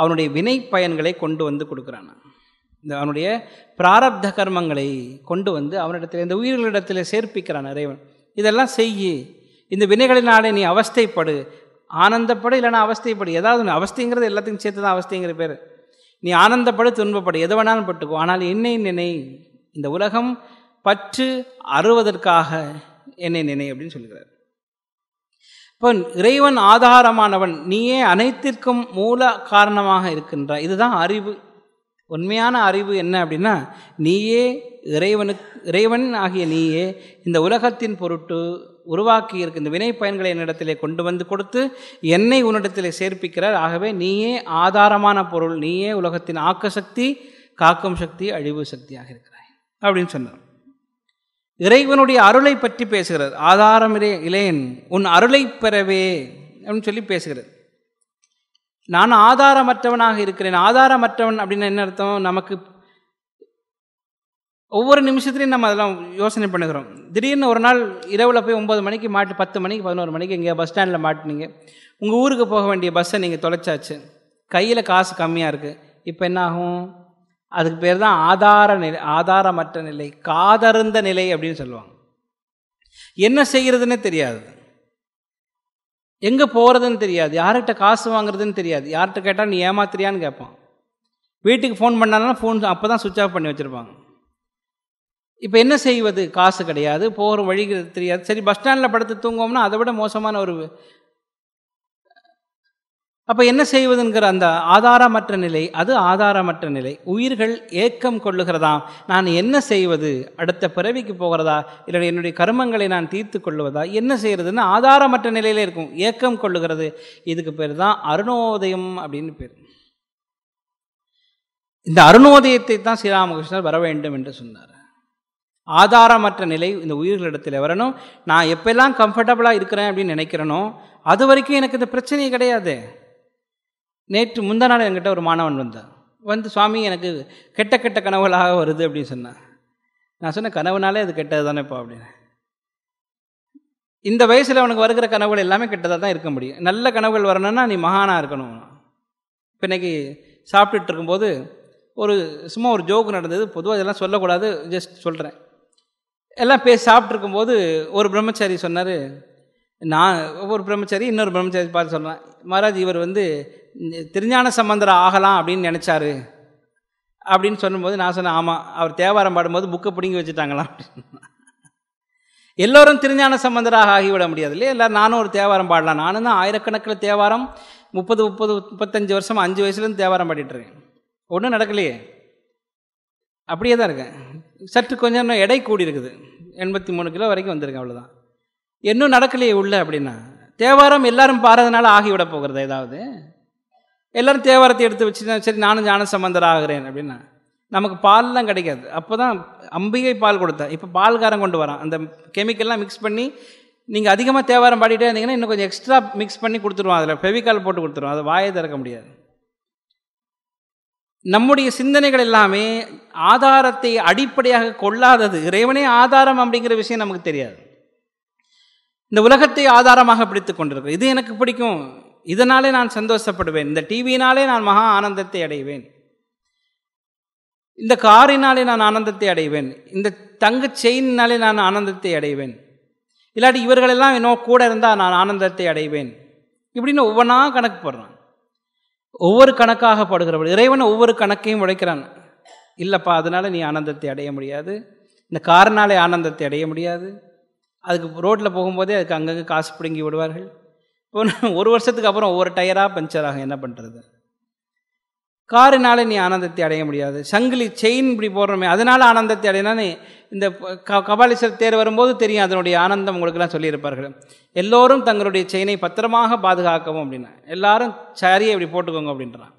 அவனுடைய வினை பயன்களை கொண்டு வந்து கொடுக்குறான் இந்த அவனுடைய பிராரப்த கர்மங்களை கொண்டு வந்து அவனிடத்தில் இந்த உயிர்களிடத்தில் சேர்ப்பிக்கிறான் இறைவன் இதெல்லாம் செய்யி இந்த வினைகளினாலே நீ அவஸ்தைப்படு ஆனந்தப்படு இல்லைனா அவஸ்தைப்படு ஏதாவது அவஸ்தைங்கிறது எல்லாத்தையும் சேர்த்து தான் அவஸ்தைங்கிற பேர் நீ ஆனந்தப்படு துன்பப்படு எது வேணாலும் பட்டுக்கோ ஆனால் என்னை நினை இந்த உலகம் பற்று அறுவதற்காக என்னை நினை அப்படின்னு சொல்கிறார் இப்போ இறைவன் ஆதாரமானவன் நீயே அனைத்திற்கும் மூல காரணமாக இருக்கின்ற இதுதான் அறிவு உண்மையான அறிவு என்ன அப்படின்னா நீயே இறைவனுக்கு இறைவன் ஆகிய நீயே இந்த உலகத்தின் பொருட்டு உருவாக்கி இருக்க இந்த வினை பயன்களை என்னிடத்திலே கொண்டு வந்து கொடுத்து என்னை உன்னிடத்திலே சேர்ப்பிக்கிறார் ஆகவே நீயே ஆதாரமான பொருள் நீயே உலகத்தின் ஆக்க சக்தி காக்கும் சக்தி அழிவு சக்தியாக இருக்கிறாய் அப்படின்னு சொன்னார் இறைவனுடைய அருளை பற்றி பேசுகிறது ஆதாரம் இளையன் உன் அருளை பெறவே அப்படின்னு சொல்லி பேசுகிறது நான் ஆதாரமற்றவனாக இருக்கிறேன் ஆதாரமற்றவன் அப்படின்னு என்ன அர்த்தம் நமக்கு ஒவ்வொரு நிமிஷத்துலையும் நம்ம அதெல்லாம் யோசனை பண்ணுகிறோம் திடீர்னு ஒரு நாள் இரவில் போய் ஒம்பது மணிக்கு மாட்டு பத்து மணிக்கு பதினோரு மணிக்கு இங்கே பஸ் ஸ்டாண்டில் மாட்டினீங்க உங்கள் ஊருக்கு போக வேண்டிய பஸ்ஸை நீங்கள் தொலைச்சாச்சு கையில் காசு கம்மியாக இருக்குது இப்போ என்ன ஆகும் அதுக்கு பேர் தான் ஆதார நிலை ஆதாரமற்ற நிலை காதருந்த நிலை அப்படின்னு சொல்லுவாங்க என்ன செய்கிறதுனே தெரியாது எங்கே போகிறதுன்னு தெரியாது யார்கிட்ட காசு வாங்குறதுன்னு தெரியாது யார்கிட்ட கேட்டால் நீ ஏமாத்திரியான்னு கேட்பான் வீட்டுக்கு ஃபோன் பண்ணாலும் ஃபோன் அப்போ தான் சுவிச் ஆஃப் பண்ணி வச்சுருப்பாங்க இப்போ என்ன செய்வது காசு கிடையாது போகிற வழி தெரியாது சரி பஸ் ஸ்டாண்டில் படுத்து தூங்குவோம்னா அதை விட மோசமான ஒரு அப்போ என்ன செய்வதுங்கிற அந்த ஆதாரமற்ற நிலை அது ஆதாரமற்ற நிலை உயிர்கள் ஏக்கம் கொள்ளுகிறதா நான் என்ன செய்வது அடுத்த பிறவிக்கு போகிறதா இல்லை என்னுடைய கருமங்களை நான் தீர்த்து கொள்ளுவதா என்ன செய்கிறதுன்னு ஆதாரமற்ற நிலையில் இருக்கும் ஏக்கம் கொள்ளுகிறது இதுக்கு பேர் தான் அருணோதயம் அப்படின்னு பேர் இந்த அருணோதயத்தை தான் ஸ்ரீராமகிருஷ்ணர் வர வேண்டும் என்று சொன்னார் ஆதாரமற்ற நிலை இந்த உயிர்களிடத்தில் வரணும் நான் எப்பெல்லாம் கம்ஃபர்டபுளாக இருக்கிறேன் அப்படின்னு நினைக்கிறேனோ அது வரைக்கும் எனக்கு இந்த பிரச்சனையே கிடையாது நேற்று முந்த நாள் என்கிட்ட ஒரு மாணவன் வந்தார் வந்து சுவாமி எனக்கு கெட்ட கெட்ட கனவுகளாக வருது அப்படின்னு சொன்னான் நான் சொன்ன கனவுனாலே அது கெட்டது தானேப்பா அப்படின்னு இந்த வயசில் அவனுக்கு வருகிற கனவுகள் எல்லாமே கெட்டதாக தான் இருக்க முடியும் நல்ல கனவுகள் வரணும்னா நீ மகானாக இருக்கணும் இப்போ இன்னைக்கு சாப்பிட்டுட்டு இருக்கும்போது ஒரு சும்மா ஒரு ஜோக்கு நடந்தது பொதுவாக இதெல்லாம் சொல்லக்கூடாது ஜஸ்ட் சொல்கிறேன் எல்லாம் பேசி சாப்பிட்ருக்கும்போது ஒரு பிரம்மச்சாரி சொன்னார் நான் ஒரு பிரம்மச்சாரி இன்னொரு பிரம்மச்சாரி பார்த்து சொல்கிறேன் மகாராஜ் இவர் வந்து திருஞான சம்பந்தர் ஆகலாம் அப்படின்னு நினச்சாரு அப்படின்னு சொல்லும்போது நான் சொன்னேன் ஆமாம் அவர் தேவாரம் பாடும்போது புக்கை பிடுங்கி வச்சுட்டாங்களாம் எல்லோரும் திருஞான சம்பந்தராக ஆகிவிட முடியாது இல்லையா எல்லோரும் நானும் ஒரு தேவாரம் பாடலாம் நானும் தான் ஆயிரக்கணக்கில் தேவாரம் முப்பது முப்பது முப்பத்தஞ்சு வருஷம் அஞ்சு வயசுலேருந்து தேவாரம் பாடிட்டுருக்கேன் ஒன்றும் நடக்கலையே அப்படியே தான் இருக்கேன் சற்று கொஞ்சம் இன்னும் எடை கூடி இருக்குது எண்பத்தி மூணு கிலோ வரைக்கும் வந்திருக்கேன் அவ்வளோதான் இன்னும் நடக்கலையே உள்ள அப்படின்னா தேவாரம் எல்லாரும் பாடுறதுனால ஆகிவிட போகிறது ஏதாவது எல்லோரும் தேவாரத்தை எடுத்து வச்சு சரி நானும் ஞான சம்பந்தர் ஆகிறேன் அப்படின்னா நமக்கு பால்லாம் கிடைக்காது அப்போ தான் அம்பிகை பால் கொடுத்தேன் இப்போ பால்காரம் கொண்டு வரான் அந்த கெமிக்கல்லாம் மிக்ஸ் பண்ணி நீங்கள் அதிகமாக தேவாரம் பாடிட்டே இருந்தீங்கன்னா இன்னும் கொஞ்சம் எக்ஸ்ட்ரா மிக்ஸ் பண்ணி கொடுத்துருவோம் அதில் ஃபெவிகால் போட்டு கொடுத்துருவோம் அதை வாயை திறக்க முடியாது நம்முடைய சிந்தனைகள் எல்லாமே ஆதாரத்தை அடிப்படையாக கொள்ளாதது இறைவனே ஆதாரம் அப்படிங்கிற விஷயம் நமக்கு தெரியாது இந்த உலகத்தை ஆதாரமாக பிடித்து கொண்டிருக்கு இது எனக்கு பிடிக்கும் இதனாலே நான் சந்தோஷப்படுவேன் இந்த டிவியினாலே நான் மகா ஆனந்தத்தை அடைவேன் இந்த காரினாலே நான் ஆனந்தத்தை அடைவேன் இந்த தங்கு செயின்னாலே நான் ஆனந்தத்தை அடைவேன் இல்லாட்டி இவர்களெல்லாம் இன்னும் கூட இருந்தால் நான் ஆனந்தத்தை அடைவேன் இப்படின்னு ஒவ்வொன்றா கணக்கு போடுறான் ஒவ்வொரு கணக்காக படுகிறவள் இறைவன் ஒவ்வொரு கணக்கையும் உழைக்கிறான் இல்லைப்பா அதனால் நீ ஆனந்தத்தை அடைய முடியாது இந்த காரனாலே ஆனந்தத்தை அடைய முடியாது அதுக்கு ரோட்டில் போகும்போதே அதுக்கு அங்கங்கே காசு பிடுங்கி விடுவார்கள் இப்போ ஒரு வருஷத்துக்கு அப்புறம் ஒவ்வொரு டயராக பஞ்சர் ஆகும் என்ன பண்ணுறது காரினால் நீ ஆனந்தத்தை அடைய முடியாது சங்கிலி செயின் இப்படி போடுறோமே அதனால் ஆனந்தத்தை அடையினா நீ இந்த க கபாலீஸ்வரர் தேர் வரும்போது தெரியும் அதனுடைய ஆனந்தம் உங்களுக்குலாம் சொல்லியிருப்பார்கள் எல்லோரும் தங்களுடைய செயினை பத்திரமாக பாதுகாக்கவும் அப்படின்னா எல்லாரும் சரியை இப்படி போட்டுக்கோங்க அப்படின்றான்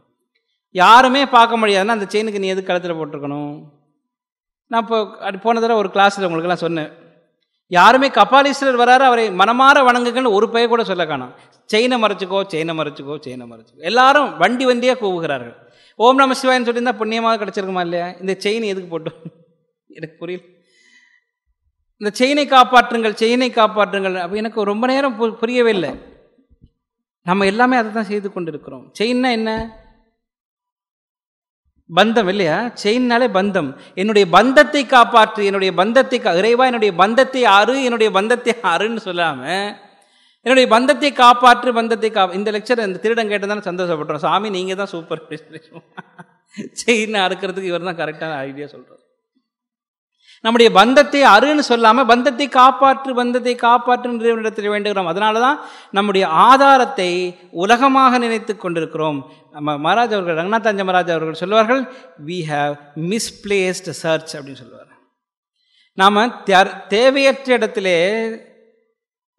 யாருமே பார்க்க முடியாதுன்னா அந்த செயினுக்கு நீ எது கழுத்தில் போட்டிருக்கணும் நான் இப்போ போன தடவை ஒரு கிளாஸில் உங்களுக்குலாம் சொன்னேன் யாருமே கபாலீஸ்வரர் வராரு அவரை மனமாற வணங்குங்கன்னு ஒரு பெயர் கூட சொல்ல காணும் செயினை மறைச்சிக்கோ செயினை மறைச்சிக்கோ செயினை மறைச்சிக்கோ எல்லாரும் வண்டி வண்டியாக கூவுகிறார்கள் ஓம் நம சிவாயின்னு சொல்லியிருந்தா புண்ணியமாக கிடச்சிருக்குமா இல்லையா இந்த செயின் எதுக்கு போட்டோம் எனக்கு புரியல இந்த செயினை காப்பாற்றுங்கள் செயினை காப்பாற்றுங்கள் அப்போ எனக்கு ரொம்ப நேரம் புரியவே இல்லை நம்ம எல்லாமே அதை தான் செய்து கொண்டு இருக்கிறோம் செயின்னா என்ன பந்தம் இல்லையா செயின்னாலே பந்தம் என்னுடைய பந்தத்தை காப்பாற்று என்னுடைய பந்தத்தை இறைவா என்னுடைய பந்தத்தை ஆறு என்னுடைய பந்தத்தை ஆறுன்னு சொல்லாமல் என்னுடைய பந்தத்தை காப்பாற்று பந்தத்தை கா இந்த லெக்சர் இந்த திருடம் கேட்டதான சந்தோஷப்படுறோம் சாமி நீங்கள் தான் சூப்பர் செயின் அறுக்கிறதுக்கு இவர் தான் கரெக்டான ஐடியா சொல்கிறார் நம்முடைய பந்தத்தை அருன்னு சொல்லாமல் பந்தத்தை காப்பாற்று பந்தத்தை காப்பாற்று இடத்தில் வேண்டுகிறோம் அதனால தான் நம்முடைய ஆதாரத்தை உலகமாக நினைத்து கொண்டிருக்கிறோம் நம்ம மகாராஜ் அவர்கள் ரங்கநாத்தாஞ்ச மகாராஜ் அவர்கள் சொல்லுவார்கள் வி ஹாவ் மிஸ்பிளேஸ்ட் சர்ச் அப்படின்னு சொல்லுவார் நாம் தேவையற்ற இடத்துலே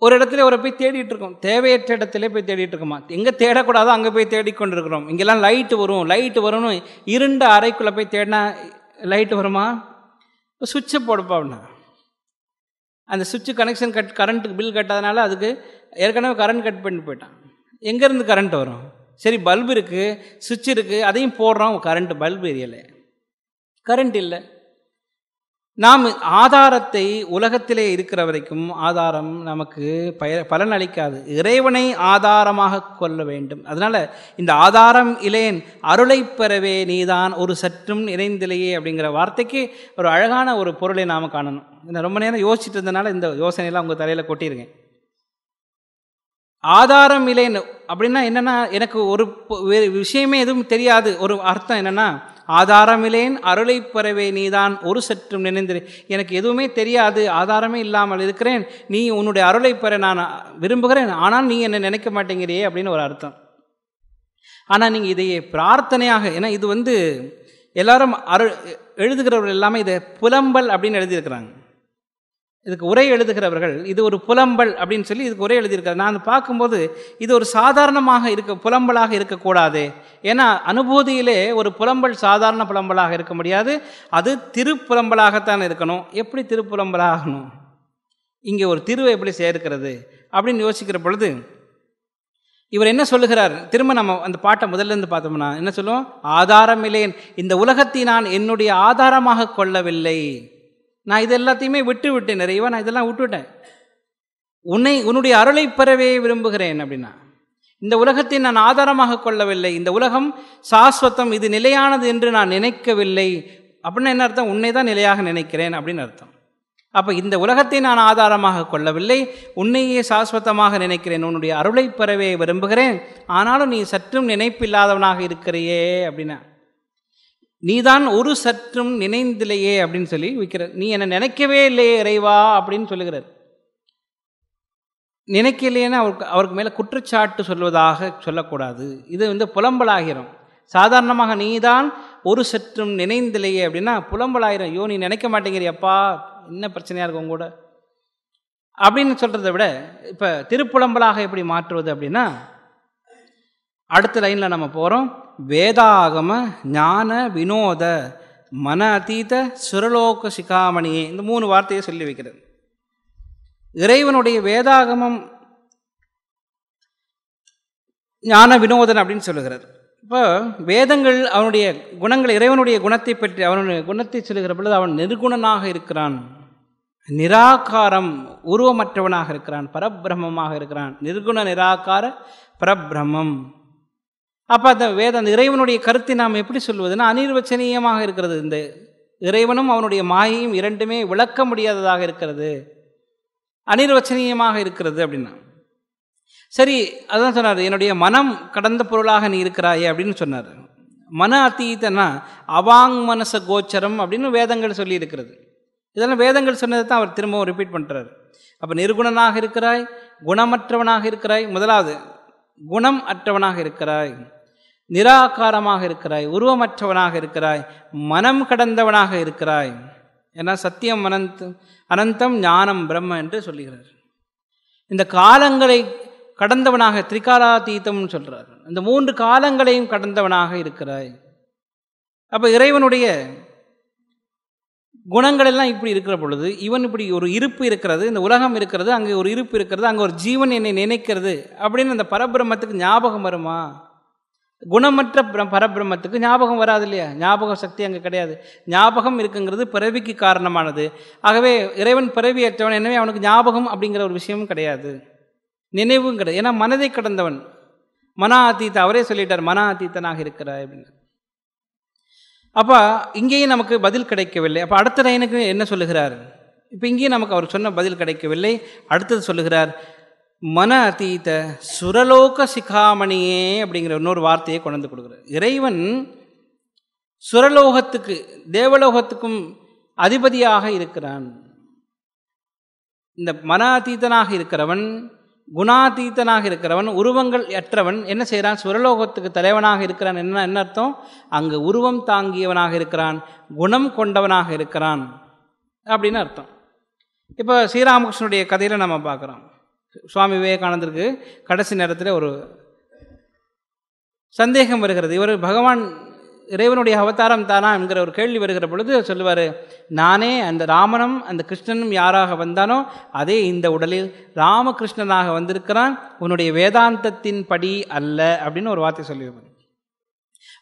ஒரு இடத்துல ஒரு போய் தேடிட்டு இருக்கோம் தேவையற்ற இடத்துல போய் தேடிட்டு இருக்கோமா எங்கே தேடக்கூடாதோ அங்கே போய் தேடிக்கொண்டு இருக்கிறோம் இங்கெல்லாம் லைட்டு வரும் லைட்டு வரும்னு இருண்ட அறைக்குள்ளே போய் தேடினா லைட்டு வருமா சுவிட்சை போடுப்பாப்னா அந்த சுவிட்சு கனெக்ஷன் கட் கரண்ட்டுக்கு பில் கட்டாதனால அதுக்கு ஏற்கனவே கரண்ட் கட் பண்ணி போயிட்டான் எங்கேருந்து கரண்ட் வரும் சரி பல்பு இருக்குது சுவிட்ச் இருக்குது அதையும் போடுறோம் கரண்ட்டு பல்பு எரியலை கரண்ட் இல்லை நாம் ஆதாரத்தை உலகத்திலே இருக்கிற வரைக்கும் ஆதாரம் நமக்கு பய பலன் அளிக்காது இறைவனை ஆதாரமாக கொள்ள வேண்டும் அதனால் இந்த ஆதாரம் இலேன் அருளை பெறவே நீதான் ஒரு சற்றும் நிறைந்திலையே அப்படிங்கிற வார்த்தைக்கு ஒரு அழகான ஒரு பொருளை நாம் காணணும் நான் ரொம்ப நேரம் யோசிச்சுட்டு இருந்தனால இந்த யோசனையெல்லாம் உங்கள் தலையில் கொட்டியிருக்கேன் ஆதாரம் இல்லைன்னு அப்படின்னா என்னென்னா எனக்கு ஒரு வேறு விஷயமே எதுவும் தெரியாது ஒரு அர்த்தம் என்னென்னா ஆதாரமிலேன் அருளை பெறவே நீதான் ஒரு சற்றும் நினைந்திரு எனக்கு எதுவுமே தெரியாது ஆதாரமே இல்லாமல் இருக்கிறேன் நீ உன்னுடைய அருளை பெற நான் விரும்புகிறேன் ஆனால் நீ என்னை நினைக்க மாட்டேங்கிறியே அப்படின்னு ஒரு அர்த்தம் ஆனால் நீங்கள் இதையே பிரார்த்தனையாக ஏன்னா இது வந்து எல்லாரும் அருள் எழுதுகிறவர்கள் எல்லாமே இதை புலம்பல் அப்படின்னு எழுதியிருக்கிறாங்க இதுக்கு உரை எழுதுகிறவர்கள் இது ஒரு புலம்பல் அப்படின்னு சொல்லி இதுக்கு உரை எழுதியிருக்காரு நான் பார்க்கும்போது இது ஒரு சாதாரணமாக இருக்க புலம்பலாக இருக்கக்கூடாது ஏன்னா அனுபூதியிலே ஒரு புலம்பல் சாதாரண புலம்பலாக இருக்க முடியாது அது திருப்புலம்பலாகத்தான் இருக்கணும் எப்படி திருப்புலம்பலாகணும் இங்கே ஒரு திருவை எப்படி சேர்க்கிறது அப்படின்னு யோசிக்கிற பொழுது இவர் என்ன சொல்லுகிறார் திரும்ப நம்ம அந்த பாட்டை முதல்லேருந்து பார்த்தோம்னா என்ன சொல்லுவோம் ஆதாரம் இல்லையேன் இந்த உலகத்தை நான் என்னுடைய ஆதாரமாக கொள்ளவில்லை நான் இது எல்லாத்தையுமே விட்டு விட்டேன் நிறைவா நான் இதெல்லாம் விட்டுவிட்டேன் உன்னை உன்னுடைய அருளை பெறவே விரும்புகிறேன் அப்படின்னா இந்த உலகத்தை நான் ஆதாரமாக கொள்ளவில்லை இந்த உலகம் சாஸ்வத்தம் இது நிலையானது என்று நான் நினைக்கவில்லை அப்படின்னு என்ன அர்த்தம் உன்னை தான் நிலையாக நினைக்கிறேன் அப்படின்னு அர்த்தம் அப்போ இந்த உலகத்தை நான் ஆதாரமாக கொள்ளவில்லை உன்னையே சாஸ்வதமாக நினைக்கிறேன் உன்னுடைய அருளை பெறவே விரும்புகிறேன் ஆனாலும் நீ சற்றும் நினைப்பில்லாதவனாக இருக்கிறையே அப்படின்னா நீதான் ஒரு சற்றும் நினைந்திலையே அப்படின்னு சொல்லி விற்கிறார் நீ என்னை நினைக்கவே இல்லையே இறைவா அப்படின்னு சொல்லுகிறார் நினைக்கலையேன்னு அவருக்கு அவருக்கு மேலே குற்றச்சாட்டு சொல்வதாக சொல்லக்கூடாது இது வந்து புலம்பலாகிறோம் சாதாரணமாக நீ தான் ஒரு சற்றும் நினைந்திலையே அப்படின்னா புலம்பலாகிறோம் ஐயோ நீ நினைக்க மாட்டேங்கிறியப்பா என்ன பிரச்சனையாக இருக்கும் கூட அப்படின்னு சொல்கிறத விட இப்போ திருப்புலம்பலாக எப்படி மாற்றுவது அப்படின்னா அடுத்த லைனில் நம்ம போகிறோம் வேதாகம ஞான வினோத மன அதீத சுரலோக சிகாமணியே இந்த மூணு வார்த்தையை சொல்லி வைக்கிறது இறைவனுடைய வேதாகமம் ஞான வினோதன் அப்படின்னு சொல்லுகிறார் இப்போ வேதங்கள் அவனுடைய குணங்கள் இறைவனுடைய குணத்தை பற்றி அவனுடைய குணத்தை சொல்லுகிற பொழுது அவன் நிர்குணனாக இருக்கிறான் நிராகாரம் உருவமற்றவனாக இருக்கிறான் பரபிரமமாக இருக்கிறான் நிர்குண நிராகார பரபிரமம் அப்போ அந்த வேத அந்த இறைவனுடைய கருத்தை நாம் எப்படி சொல்வதுன்னா அனிர்வச்சனீயமாக இருக்கிறது இந்த இறைவனும் அவனுடைய மாயையும் இரண்டுமே விளக்க முடியாததாக இருக்கிறது அனிர்வச்சனீயமாக இருக்கிறது அப்படின்னா சரி அதான் சொன்னார் என்னுடைய மனம் கடந்த பொருளாக நீ இருக்கிறாயே அப்படின்னு சொன்னார் மன அத்தீத்தனா அவாங் மனச கோச்சரம் அப்படின்னு வேதங்கள் சொல்லி இருக்கிறது இதெல்லாம் வேதங்கள் சொன்னதை தான் அவர் திரும்பவும் ரிப்பீட் பண்ணுறாரு அப்போ நிர்குணனாக இருக்கிறாய் குணமற்றவனாக இருக்கிறாய் முதலாவது குணம் அற்றவனாக இருக்கிறாய் நிராகாரமாக இருக்கிறாய் உருவமற்றவனாக இருக்கிறாய் மனம் கடந்தவனாக இருக்கிறாய் ஏன்னா சத்தியம் அனந்த் அனந்தம் ஞானம் பிரம்ம என்று சொல்லுகிறார் இந்த காலங்களை கடந்தவனாக திரிகாலாதீதம்னு சொல்கிறார் இந்த மூன்று காலங்களையும் கடந்தவனாக இருக்கிறாய் அப்போ இறைவனுடைய குணங்கள் எல்லாம் இப்படி இருக்கிற பொழுது இவன் இப்படி ஒரு இருப்பு இருக்கிறது இந்த உலகம் இருக்கிறது அங்கே ஒரு இருப்பு இருக்கிறது அங்கே ஒரு ஜீவன் என்னை நினைக்கிறது அப்படின்னு அந்த பரபிரமத்துக்கு ஞாபகம் வருமா குணமற்ற பரபிரமத்துக்கு ஞாபகம் வராது இல்லையா ஞாபக சக்தி அங்கே கிடையாது ஞாபகம் இருக்குங்கிறது பிறவிக்கு காரணமானது ஆகவே இறைவன் ஏற்றவன் எனவே அவனுக்கு ஞாபகம் அப்படிங்கிற ஒரு விஷயமும் கிடையாது நினைவும் கிடையாது ஏன்னா மனதை கடந்தவன் மன ஆத்தீத்த அவரே சொல்லிட்டார் மன ஆத்தீத்தனாக இருக்கிறார் அப்படின்னு அப்போ இங்கேயும் நமக்கு பதில் கிடைக்கவில்லை அப்போ அடுத்த லைனுக்கு என்ன சொல்லுகிறார் இப்போ இங்கேயும் நமக்கு அவர் சொன்ன பதில் கிடைக்கவில்லை அடுத்தது சொல்லுகிறார் மன அத்தீத்த சுரலோக சிகாமணியே அப்படிங்கிற இன்னொரு வார்த்தையை கொண்டு கொடுக்குறார் இறைவன் சுரலோகத்துக்கு தேவலோகத்துக்கும் அதிபதியாக இருக்கிறான் இந்த மன அதீதனாக இருக்கிறவன் குணாதீத்தனாக இருக்கிறவன் உருவங்கள் அற்றவன் என்ன செய்கிறான் சுரலோகத்துக்கு தலைவனாக இருக்கிறான் என்ன என்ன அர்த்தம் அங்கு உருவம் தாங்கியவனாக இருக்கிறான் குணம் கொண்டவனாக இருக்கிறான் அப்படின்னு அர்த்தம் இப்போ ஸ்ரீராமகிருஷ்ணனுடைய கதையில் நம்ம பார்க்குறோம் சுவாமி விவேகானந்தருக்கு கடைசி நேரத்தில் ஒரு சந்தேகம் வருகிறது இவர் பகவான் இறைவனுடைய அவதாரம் தானா என்கிற ஒரு கேள்வி வருகிற பொழுது சொல்லுவார் நானே அந்த ராமனும் அந்த கிருஷ்ணனும் யாராக வந்தானோ அதே இந்த உடலில் ராமகிருஷ்ணனாக வந்திருக்கிறான் உன்னுடைய வேதாந்தத்தின் படி அல்ல அப்படின்னு ஒரு வார்த்தை சொல்லியிருப்பார்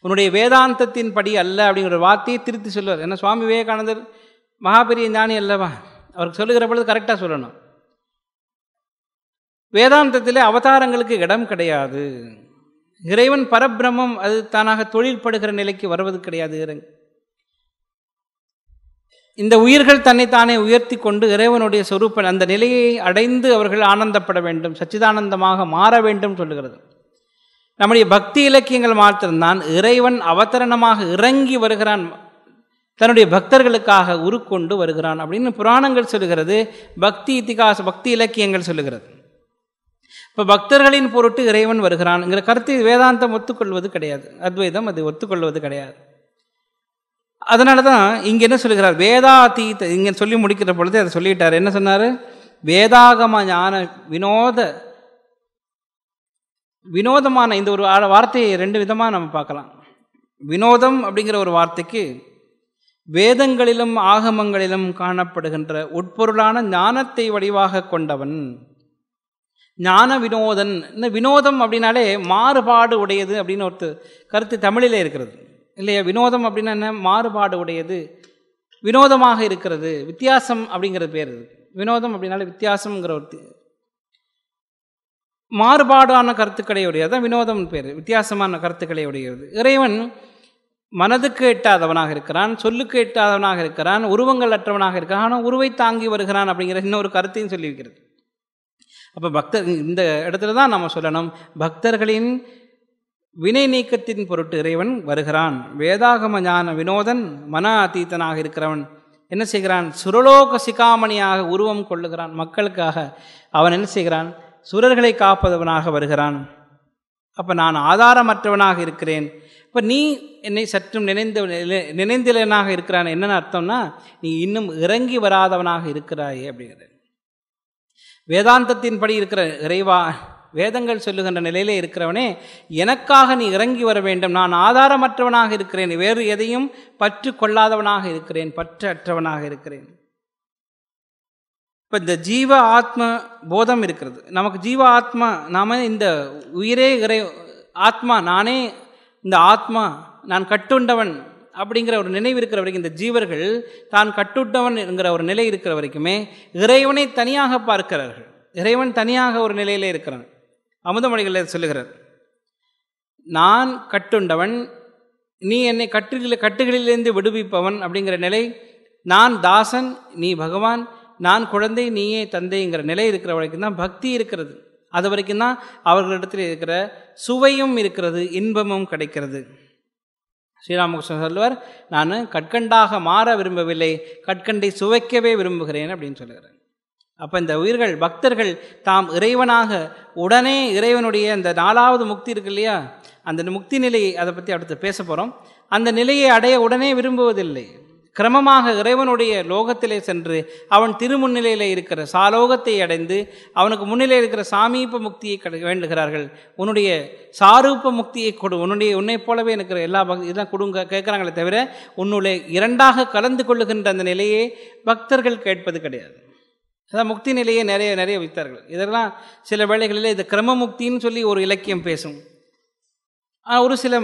உன்னுடைய வேதாந்தத்தின் படி அல்ல அப்படிங்கிற ஒரு வார்த்தையை திருத்தி சொல்லுவார் ஏன்னா சுவாமி விவேகானந்தர் மகாபெரிய ஞானி அல்லவா அவருக்கு சொல்லுகிற பொழுது கரெக்டாக சொல்லணும் வேதாந்தத்தில் அவதாரங்களுக்கு இடம் கிடையாது இறைவன் பரபிரமம் அது தானாக தொழில்படுகிற நிலைக்கு வருவது கிடையாது இந்த உயிர்கள் தன்னை தானே உயர்த்தி கொண்டு இறைவனுடைய சொரூப்பன் அந்த நிலையை அடைந்து அவர்கள் ஆனந்தப்பட வேண்டும் சச்சிதானந்தமாக மாற வேண்டும் சொல்லுகிறது நம்முடைய பக்தி இலக்கியங்கள் மாற்றிருந்தான் இறைவன் அவதரணமாக இறங்கி வருகிறான் தன்னுடைய பக்தர்களுக்காக உருக்கொண்டு வருகிறான் அப்படின்னு புராணங்கள் சொல்லுகிறது பக்தி இத்திகாச பக்தி இலக்கியங்கள் சொல்லுகிறது இப்போ பக்தர்களின் பொருட்டு இறைவன் வருகிறான்ங்கிற கருத்து வேதாந்தம் ஒத்துக்கொள்வது கிடையாது அத்வைதம் அது ஒத்துக்கொள்வது கிடையாது அதனால தான் இங்கே என்ன சொல்லுகிறார் வேதாதீத இங்கே சொல்லி முடிக்கிற பொழுது அதை சொல்லிட்டார் என்ன சொன்னார் வேதாகம ஞான வினோத வினோதமான இந்த ஒரு வார்த்தையை ரெண்டு விதமாக நம்ம பார்க்கலாம் வினோதம் அப்படிங்கிற ஒரு வார்த்தைக்கு வேதங்களிலும் ஆகமங்களிலும் காணப்படுகின்ற உட்பொருளான ஞானத்தை வடிவாக கொண்டவன் ஞான வினோதன் இந்த வினோதம் அப்படின்னாலே மாறுபாடு உடையது அப்படின்னு ஒரு கருத்து தமிழில் இருக்கிறது இல்லையா வினோதம் அப்படின்னா என்ன மாறுபாடு உடையது வினோதமாக இருக்கிறது வித்தியாசம் அப்படிங்கிற பேர் வினோதம் அப்படின்னாலே வித்தியாசம்ங்கிற ஒரு மாறுபாடான கருத்துக்களை உடையது தான் வினோதம் பேர் வித்தியாசமான கருத்துக்களை உடையது இறைவன் மனதுக்கு எட்டாதவனாக இருக்கிறான் சொல்லுக்கு எட்டாதவனாக இருக்கிறான் உருவங்கள் அற்றவனாக இருக்கிறான் ஆனால் உருவை தாங்கி வருகிறான் அப்படிங்கிற இன்னொரு கருத்தையும் சொல்லி வைக்கிறது அப்போ பக்தர் இந்த இடத்துல தான் நம்ம சொல்லணும் பக்தர்களின் வினை நீக்கத்தின் பொருட்டு இறைவன் வருகிறான் வேதாகம ஞான வினோதன் மன அத்தீத்தனாக இருக்கிறவன் என்ன செய்கிறான் சுரலோக சிகாமணியாக உருவம் கொள்ளுகிறான் மக்களுக்காக அவன் என்ன செய்கிறான் சுரர்களை காப்பதவனாக வருகிறான் அப்போ நான் ஆதாரமற்றவனாக இருக்கிறேன் இப்போ நீ என்னை சற்றும் நினைந்த நினைந்திலனாக இருக்கிறான் என்னென்னு அர்த்தம்னா நீ இன்னும் இறங்கி வராதவனாக இருக்கிறாயே அப்படிங்கிறது வேதாந்தத்தின்படி இருக்கிற இறைவா வேதங்கள் சொல்லுகின்ற நிலையிலே இருக்கிறவனே எனக்காக நீ இறங்கி வர வேண்டும் நான் ஆதாரமற்றவனாக இருக்கிறேன் வேறு எதையும் பற்று கொள்ளாதவனாக இருக்கிறேன் பற்று அற்றவனாக இருக்கிறேன் இப்போ இந்த ஜீவ ஆத்ம போதம் இருக்கிறது நமக்கு ஜீவ ஆத்மா நாம் இந்த உயிரே இறை ஆத்மா நானே இந்த ஆத்மா நான் கட்டுண்டவன் அப்படிங்கிற ஒரு நினைவு இருக்கிற வரைக்கும் இந்த ஜீவர்கள் தான் கட்டுட்டவன் என்கிற ஒரு நிலை இருக்கிற வரைக்குமே இறைவனை தனியாக பார்க்கிறார்கள் இறைவன் தனியாக ஒரு நிலையிலே இருக்கிறான் அமுதமொழிகள் சொல்லுகிறார் நான் கட்டுண்டவன் நீ என்னை கட்டுகளில் கட்டுகளிலிருந்து விடுவிப்பவன் அப்படிங்கிற நிலை நான் தாசன் நீ பகவான் நான் குழந்தை நீயே தந்தைங்கிற நிலை இருக்கிற வரைக்கும் தான் பக்தி இருக்கிறது அது வரைக்கும் தான் அவர்களிடத்தில் இருக்கிற சுவையும் இருக்கிறது இன்பமும் கிடைக்கிறது ஸ்ரீராமகிருஷ்ணன் சொல்லுவார் நான் கட்கண்டாக மாற விரும்பவில்லை கட்கண்டை சுவைக்கவே விரும்புகிறேன் அப்படின்னு சொல்லுகிறேன் அப்போ இந்த உயிர்கள் பக்தர்கள் தாம் இறைவனாக உடனே இறைவனுடைய இந்த நாலாவது முக்தி இருக்கு இல்லையா அந்த முக்தி நிலையை அதை பற்றி அடுத்து பேச போகிறோம் அந்த நிலையை அடைய உடனே விரும்புவதில்லை கிரமமாக இறைவனுடைய லோகத்திலே சென்று அவன் திருமுன்னிலையில் இருக்கிற சாலோகத்தை அடைந்து அவனுக்கு முன்னிலே இருக்கிற சாமீப முக்தியை வேண்டுகிறார்கள் உன்னுடைய சாரூப முக்தியை கொடு உன்னுடைய உன்னை போலவே இருக்கிற எல்லா பக்தி இதெல்லாம் கொடுங்க கேட்குறாங்களே தவிர உன்னுடைய இரண்டாக கலந்து கொள்ளுகின்ற அந்த நிலையை பக்தர்கள் கேட்பது கிடையாது அதான் முக்தி நிலையை நிறைய நிறைய வைத்தார்கள் இதெல்லாம் சில வேளைகளில் இது கிரம முக்தின்னு சொல்லி ஒரு இலக்கியம் பேசும் ஒரு சில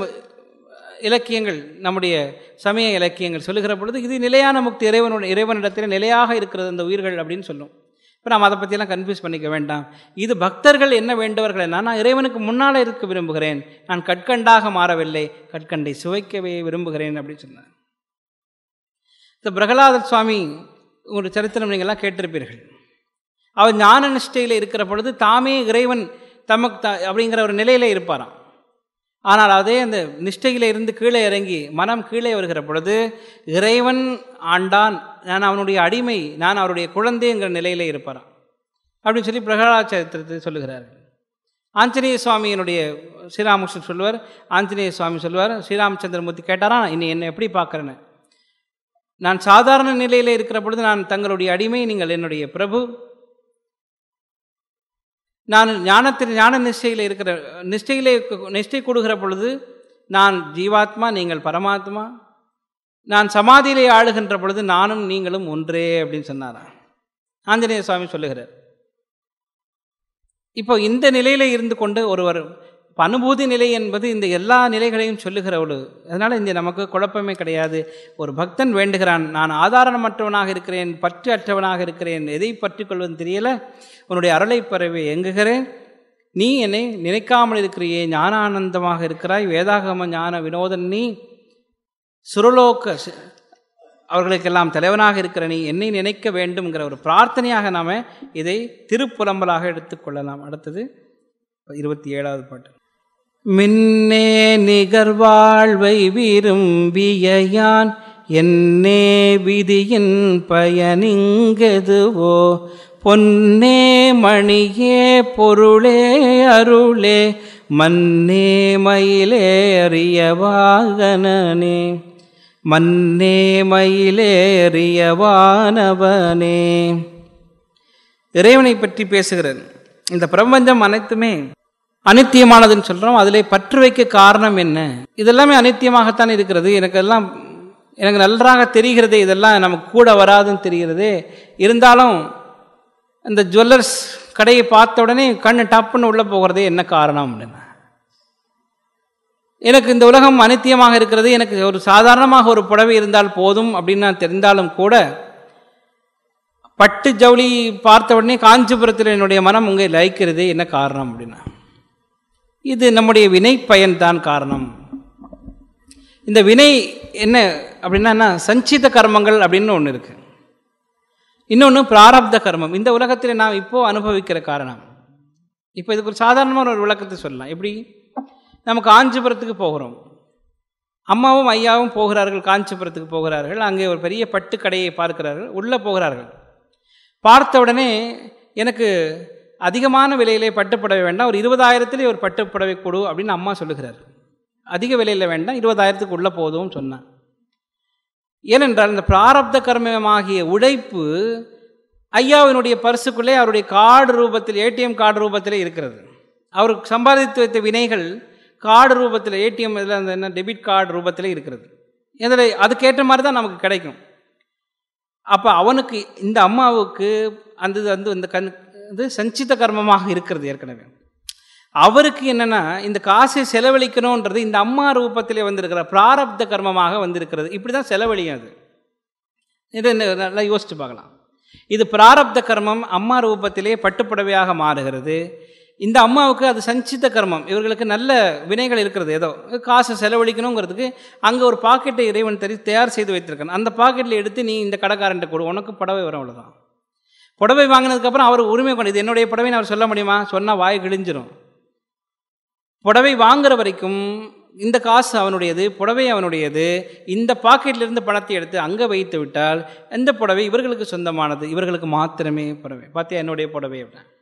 இலக்கியங்கள் நம்முடைய சமய இலக்கியங்கள் சொல்லுகிற பொழுது இது நிலையான முக்தி இறைவனுடைய இறைவனிடத்தில் நிலையாக இருக்கிறது அந்த உயிர்கள் அப்படின்னு சொல்லும் இப்போ நாம் அதை பற்றியெல்லாம் கன்ஃபியூஸ் பண்ணிக்க வேண்டாம் இது பக்தர்கள் என்ன வேண்டவர்கள் என்ன நான் இறைவனுக்கு முன்னால் இருக்க விரும்புகிறேன் நான் கட்கண்டாக மாறவில்லை கட்கண்டை சுவைக்கவே விரும்புகிறேன் அப்படின்னு சொன்னார் இந்த பிரகலாத சுவாமி ஒரு சரித்திரம் நீங்கள்லாம் கேட்டிருப்பீர்கள் அவர் ஞான நிஷ்டையில் இருக்கிற பொழுது தாமே இறைவன் தமக்கு த அப்படிங்கிற ஒரு நிலையில் இருப்பாராம் ஆனால் அதே அந்த நிஷ்டையில் இருந்து கீழே இறங்கி மனம் கீழே வருகிற பொழுது இறைவன் ஆண்டான் நான் அவனுடைய அடிமை நான் அவருடைய குழந்தைங்கிற நிலையில் இருப்பாரான் அப்படின்னு சொல்லி பிரகலாச்சாரத்தை சொல்லுகிறார்கள் ஆஞ்சநேய சுவாமியினுடைய ஸ்ரீராமகிருஷ்ணன் சொல்வர் ஆஞ்சநேய சுவாமி சொல்வார் ஸ்ரீராமச்சந்திரமூர்த்தி கேட்டாரா இனி என்னை எப்படி பார்க்குறேன்னு நான் சாதாரண நிலையில் இருக்கிற பொழுது நான் தங்களுடைய அடிமை நீங்கள் என்னுடைய பிரபு நான் ஞானத்தில் ஞான நிஷ்டையில் இருக்கிற நிஷ்டையிலே நிஷ்டை கொடுக்கிற பொழுது நான் ஜீவாத்மா நீங்கள் பரமாத்மா நான் சமாதியிலே ஆளுகின்ற பொழுது நானும் நீங்களும் ஒன்றே அப்படின்னு சொன்னாரா ஆஞ்சநேய சுவாமி சொல்லுகிறார் இப்போ இந்த நிலையில் இருந்து கொண்டு ஒருவர் இப்போ அனுபூதி நிலை என்பது இந்த எல்லா நிலைகளையும் சொல்லுகிற ஒழு அதனால் இந்த நமக்கு குழப்பமே கிடையாது ஒரு பக்தன் வேண்டுகிறான் நான் ஆதாரணமற்றவனாக இருக்கிறேன் பற்று அற்றவனாக இருக்கிறேன் எதை பற்றி தெரியலை உன்னுடைய அருளை பறவை எங்குகிறேன் நீ என்னை நினைக்காமல் இருக்கிறியே ஞானானந்தமாக இருக்கிறாய் வேதாகம ஞான வினோதன் நீ சுரலோக்க அவர்களுக்கெல்லாம் தலைவனாக இருக்கிற நீ என்னை நினைக்க வேண்டும்ங்கிற ஒரு பிரார்த்தனையாக நாம் இதை திருப்புலம்பலாக எடுத்துக்கொள்ளலாம் அடுத்தது இருபத்தி ஏழாவது பாட்டு மின்னே நிகர்வாழ்வை விரும்பிய யான் என்னே விதியின் பயனிங்கெதுவோ பொன்னே மணியே பொருளே அருளே மன்னே மயிலே அறிய வாகனனே மன்னே மயிலே அறியவானவனே இறைவனை பற்றி பேசுகிறேன் இந்த பிரபஞ்சம் அனைத்துமே அனித்தியமானதுன்னு சொல்கிறோம் அதில் பற்று வைக்க காரணம் என்ன இதெல்லாமே அனித்தியமாகத்தான் இருக்கிறது எனக்கு எல்லாம் எனக்கு நன்றாக தெரிகிறது இதெல்லாம் நமக்கு கூட வராதுன்னு தெரிகிறது இருந்தாலும் இந்த ஜுவல்லர்ஸ் கடையை பார்த்த உடனே கண்ணு டப்புன்னு உள்ளே போகிறதே என்ன காரணம் அப்படின்னு எனக்கு இந்த உலகம் அனித்தியமாக இருக்கிறது எனக்கு ஒரு சாதாரணமாக ஒரு புடவை இருந்தால் போதும் அப்படின்னு நான் தெரிந்தாலும் கூட பட்டு ஜவுளி பார்த்த உடனே காஞ்சிபுரத்தில் என்னுடைய மனம் உங்கே லயிக்கிறது என்ன காரணம் அப்படின்னா இது நம்முடைய வினை பயன்தான் காரணம் இந்த வினை என்ன அப்படின்னா சஞ்சித கர்மங்கள் அப்படின்னு ஒன்று இருக்குது இன்னொன்று பிராரப்த கர்மம் இந்த உலகத்தில் நாம் இப்போ அனுபவிக்கிற காரணம் இப்போ இதுக்கு ஒரு சாதாரணமான ஒரு விளக்கத்தை சொல்லலாம் எப்படி நம்ம காஞ்சிபுரத்துக்கு போகிறோம் அம்மாவும் ஐயாவும் போகிறார்கள் காஞ்சிபுரத்துக்கு போகிறார்கள் அங்கே ஒரு பெரிய பட்டுக்கடையை பார்க்கிறார்கள் உள்ளே போகிறார்கள் பார்த்த உடனே எனக்கு அதிகமான விலையிலே பட்டுப்படவே வேண்டாம் ஒரு இருபதாயிரத்துலேயே ஒரு பட்டுப்படவை கொடு அப்படின்னு அம்மா சொல்லுகிறார் அதிக விலையில் வேண்டாம் இருபதாயிரத்துக்கு உள்ளே போதும்னு சொன்னான் ஏனென்றால் இந்த பிராரப்த கர்மமாகிய உழைப்பு ஐயாவினுடைய பர்சுக்குள்ளே அவருடைய கார்டு ரூபத்தில் ஏடிஎம் கார்டு ரூபத்தில் இருக்கிறது அவர் சம்பாதித்து வைத்த வினைகள் கார்டு ரூபத்தில் ஏடிஎம் இதில் அந்த என்ன டெபிட் கார்டு ரூபத்தில் இருக்கிறது இதில் அதுக்கேற்ற மாதிரி தான் நமக்கு கிடைக்கும் அப்போ அவனுக்கு இந்த அம்மாவுக்கு அந்த வந்து இந்த கண் இது சஞ்சித கர்மமாக இருக்கிறது ஏற்கனவே அவருக்கு என்னென்னா இந்த காசை செலவழிக்கணுன்றது இந்த அம்மா ரூபத்திலே வந்திருக்கிற பிராரப்த கர்மமாக வந்திருக்கிறது இப்படி தான் செலவழியும் அது இதை நல்லா யோசித்து பார்க்கலாம் இது பிராரப்த கர்மம் அம்மா ரூபத்திலே பட்டுப்புடவையாக மாறுகிறது இந்த அம்மாவுக்கு அது சஞ்சித்த கர்மம் இவர்களுக்கு நல்ல வினைகள் இருக்கிறது ஏதோ காசை செலவழிக்கணுங்கிறதுக்கு அங்கே ஒரு பாக்கெட்டை இறைவன் தறி தயார் செய்து வைத்திருக்கான் அந்த பாக்கெட்டில் எடுத்து நீ இந்த கடைக்காரன்ட்ட கொடு உனக்கு படவை வரும் அவ்வளோதான் புடவை வாங்கினதுக்கப்புறம் அவர் உரிமை பண்ணுது என்னுடைய புடவைன்னு அவர் சொல்ல முடியுமா சொன்னால் வாய் கிழிஞ்சிரும் புடவை வாங்குற வரைக்கும் இந்த காசு அவனுடையது புடவை அவனுடையது இந்த பாக்கெட்லேருந்து பணத்தை எடுத்து அங்கே வைத்து விட்டால் இந்த புடவை இவர்களுக்கு சொந்தமானது இவர்களுக்கு மாத்திரமே புடவை பார்த்தியா என்னுடைய புடவை அப்படின்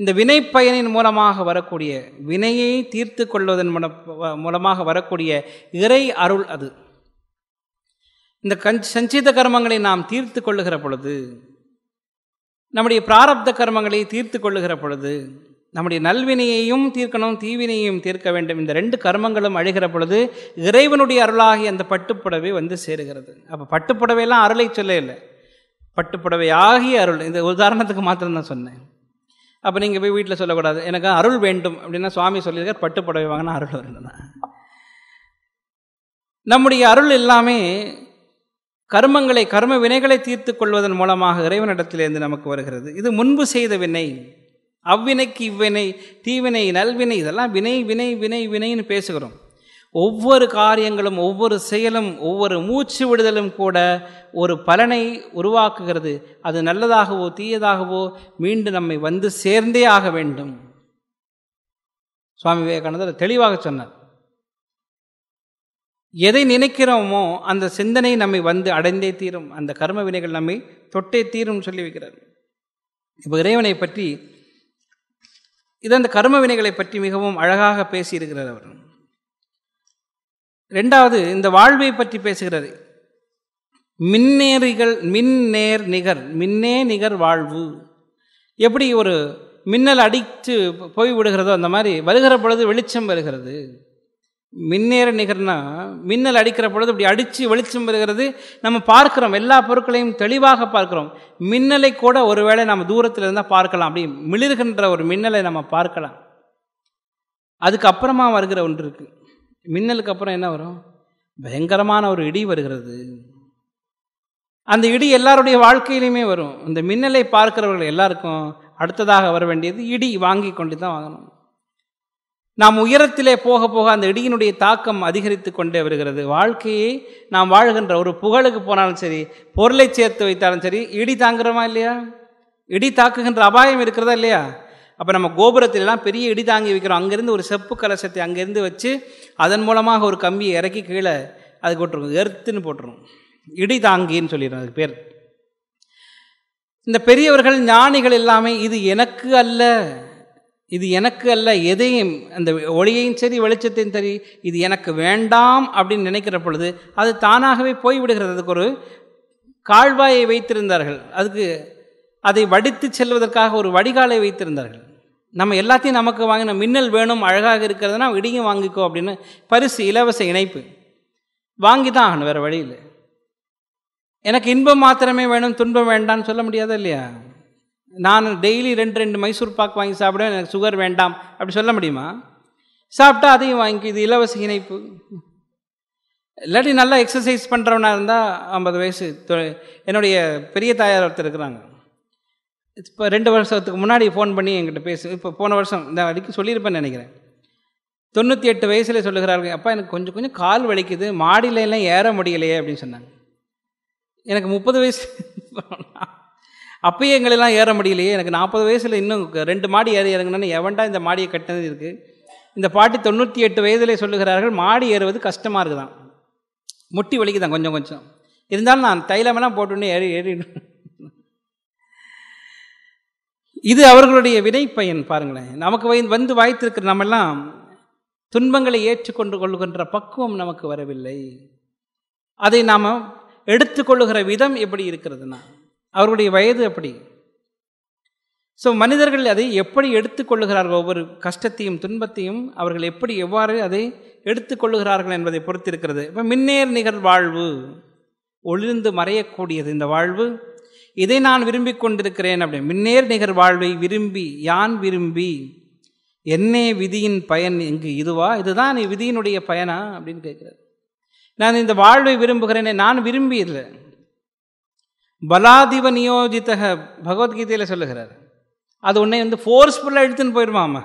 இந்த வினை பயனின் மூலமாக வரக்கூடிய வினையை தீர்த்து கொள்வதன் மூலமாக வரக்கூடிய இறை அருள் அது இந்த கஞ்ச் சஞ்சித கர்மங்களை நாம் தீர்த்து கொள்ளுகிற பொழுது நம்முடைய பிராரப்த கர்மங்களை தீர்த்து கொள்ளுகிற பொழுது நம்முடைய நல்வினையையும் தீர்க்கணும் தீவினையையும் தீர்க்க வேண்டும் இந்த ரெண்டு கர்மங்களும் அழுகிற பொழுது இறைவனுடைய அருளாகி அந்த பட்டுப்புடவை வந்து சேருகிறது அப்போ பட்டுப்புடவையெல்லாம் அருளை சொல்ல இல்லை பட்டுப்புடவை ஆகிய அருள் இந்த உதாரணத்துக்கு மாத்திரம் தான் சொன்னேன் அப்போ நீங்கள் போய் வீட்டில் சொல்லக்கூடாது எனக்கு அருள் வேண்டும் அப்படின்னா சுவாமி சொல்லியிருக்கார் பட்டுப்புடவை வாங்கினா அருள் வரணும்னா நம்முடைய அருள் எல்லாமே கர்மங்களை கர்ம வினைகளை தீர்த்து கொள்வதன் மூலமாக இறைவனிடத்திலிருந்து நமக்கு வருகிறது இது முன்பு செய்த வினை அவ்வினைக்கு இவ்வினை தீவினை நல்வினை இதெல்லாம் வினை வினை வினை வினைன்னு பேசுகிறோம் ஒவ்வொரு காரியங்களும் ஒவ்வொரு செயலும் ஒவ்வொரு மூச்சு விடுதலும் கூட ஒரு பலனை உருவாக்குகிறது அது நல்லதாகவோ தீயதாகவோ மீண்டும் நம்மை வந்து சேர்ந்தே ஆக வேண்டும் சுவாமி விவேகானந்தர் தெளிவாக சொன்னார் எதை நினைக்கிறோமோ அந்த சிந்தனை நம்மை வந்து அடைந்தே தீரும் அந்த கர்ம வினைகள் நம்மை தொட்டே தீரும் சொல்லி வைக்கிறார் இப்போ இறைவனை பற்றி இது அந்த கர்ம வினைகளை பற்றி மிகவும் அழகாக பேசியிருக்கிறார் அவர் ரெண்டாவது இந்த வாழ்வை பற்றி பேசுகிறார் மின்னேறிகள் மின்னேர் நிகர் மின்னே நிகர் வாழ்வு எப்படி ஒரு மின்னல் அடித்து போய் விடுகிறதோ அந்த மாதிரி வருகிற பொழுது வெளிச்சம் வருகிறது மின்னேற நிகர்னா மின்னல் அடிக்கிற பொழுது இப்படி அடித்து வெளிச்சம் வருகிறது நம்ம பார்க்குறோம் எல்லா பொருட்களையும் தெளிவாக பார்க்குறோம் மின்னலை கூட ஒருவேளை நம்ம தூரத்தில் இருந்தால் பார்க்கலாம் அப்படி மிளிர்கின்ற ஒரு மின்னலை நம்ம பார்க்கலாம் அதுக்கப்புறமா வருகிற ஒன்று இருக்குது மின்னலுக்கு அப்புறம் என்ன வரும் பயங்கரமான ஒரு இடி வருகிறது அந்த இடி எல்லாருடைய வாழ்க்கையிலையுமே வரும் இந்த மின்னலை பார்க்கிறவர்கள் எல்லாருக்கும் அடுத்ததாக வர வேண்டியது இடி வாங்கி கொண்டு தான் வாங்கணும் நாம் உயரத்திலே போக போக அந்த இடியினுடைய தாக்கம் அதிகரித்து கொண்டே வருகிறது வாழ்க்கையை நாம் வாழ்கின்ற ஒரு புகழுக்கு போனாலும் சரி பொருளை சேர்த்து வைத்தாலும் சரி இடி தாங்குறோமா இல்லையா இடி தாக்குகின்ற அபாயம் இருக்கிறதா இல்லையா அப்போ நம்ம கோபுரத்திலலாம் பெரிய இடி தாங்கி வைக்கிறோம் அங்கேருந்து ஒரு செப்பு கலசத்தை அங்கேருந்து வச்சு அதன் மூலமாக ஒரு கம்பியை இறக்கி கீழே அதுக்கு போட்டுருவோம் எர்த்துன்னு போட்டுரும் இடி தாங்கின்னு சொல்லிடுறோம் அதுக்கு பேர் இந்த பெரியவர்கள் ஞானிகள் எல்லாமே இது எனக்கு அல்ல இது எனக்கு அல்ல எதையும் அந்த ஒளியையும் சரி வெளிச்சத்தையும் சரி இது எனக்கு வேண்டாம் அப்படின்னு நினைக்கிற பொழுது அது தானாகவே போய்விடுகிறது அதுக்கு ஒரு கால்வாயை வைத்திருந்தார்கள் அதுக்கு அதை வடித்து செல்வதற்காக ஒரு வடிகாலை வைத்திருந்தார்கள் நம்ம எல்லாத்தையும் நமக்கு வாங்கின மின்னல் வேணும் அழகாக இருக்கிறதுனா இடியும் வாங்கிக்கோ அப்படின்னு பரிசு இலவச இணைப்பு வாங்கி தான் ஆகணும் வேறு வழியில் எனக்கு இன்பம் மாத்திரமே வேணும் துன்பம் வேண்டான்னு சொல்ல முடியாதா இல்லையா நான் டெய்லி ரெண்டு ரெண்டு மைசூர் பாக் வாங்கி சாப்பிடுவேன் எனக்கு சுகர் வேண்டாம் அப்படி சொல்ல முடியுமா சாப்பிட்டா அதையும் வாங்கி இது இலவச இணைப்பு இல்லாட்டி நல்லா எக்ஸசைஸ் பண்ணுறவனாக இருந்தால் ஐம்பது வயசு என்னுடைய பெரிய தாயார் ஒருத்தர் இருக்கிறாங்க இப்போ ரெண்டு வருஷத்துக்கு முன்னாடி ஃபோன் பண்ணி என்கிட்ட பேசு இப்போ போன வருஷம் இந்த அடிக்க சொல்லியிருப்பேன்னு நினைக்கிறேன் தொண்ணூற்றி எட்டு வயசில் சொல்லுகிறார்கள் அப்பா எனக்கு கொஞ்சம் கொஞ்சம் கால் வலிக்குது மாடியிலலாம் ஏற முடியலையே அப்படின்னு சொன்னாங்க எனக்கு முப்பது வயசு அப்பயும் எங்களெல்லாம் ஏற முடியலையே எனக்கு நாற்பது வயசில் இன்னும் ரெண்டு மாடி ஏறி இறங்கினேன்னு எவன்டா இந்த மாடியை கட்டினது இருக்குது இந்த பாட்டி தொண்ணூற்றி எட்டு வயதில் சொல்லுகிறார்கள் மாடி ஏறுவது கஷ்டமாக இருக்குதான் முட்டி வலிக்குதான் கொஞ்சம் கொஞ்சம் இருந்தாலும் நான் தைலமெல்லாம் போட்டுன்னு ஏறி ஏறிடணும் இது அவர்களுடைய வினை பயன் பாருங்களேன் நமக்கு வந்து வாய்த்திருக்கிற நம்மெல்லாம் துன்பங்களை ஏற்றுக்கொண்டு கொள்கின்ற பக்குவம் நமக்கு வரவில்லை அதை நாம் எடுத்துக்கொள்ளுகிற விதம் எப்படி இருக்கிறதுனா அவர்களுடைய வயது அப்படி ஸோ மனிதர்கள் அதை எப்படி எடுத்துக்கொள்ளுகிறார்கள் ஒவ்வொரு கஷ்டத்தையும் துன்பத்தையும் அவர்கள் எப்படி எவ்வாறு அதை எடுத்துக்கொள்ளுகிறார்கள் என்பதை பொறுத்திருக்கிறது இப்போ மின்னேர் நிகர் வாழ்வு ஒளிர்ந்து மறையக்கூடியது இந்த வாழ்வு இதை நான் விரும்பி கொண்டிருக்கிறேன் அப்படி மின்னேர் நிகர் வாழ்வை விரும்பி யான் விரும்பி என்னே விதியின் பயன் இங்கு இதுவா இதுதான் நீ விதியினுடைய பயனா அப்படின்னு கேட்குறது நான் இந்த வாழ்வை விரும்புகிறேனே நான் விரும்பி இல்லை பலாதிப நியோஜித்த பகவத்கீதையில் சொல்லுகிறார் அது உன்னை வந்து ஃபோர்ஸ்ஃபுல்லாக எடுத்துன்னு போயிடுமா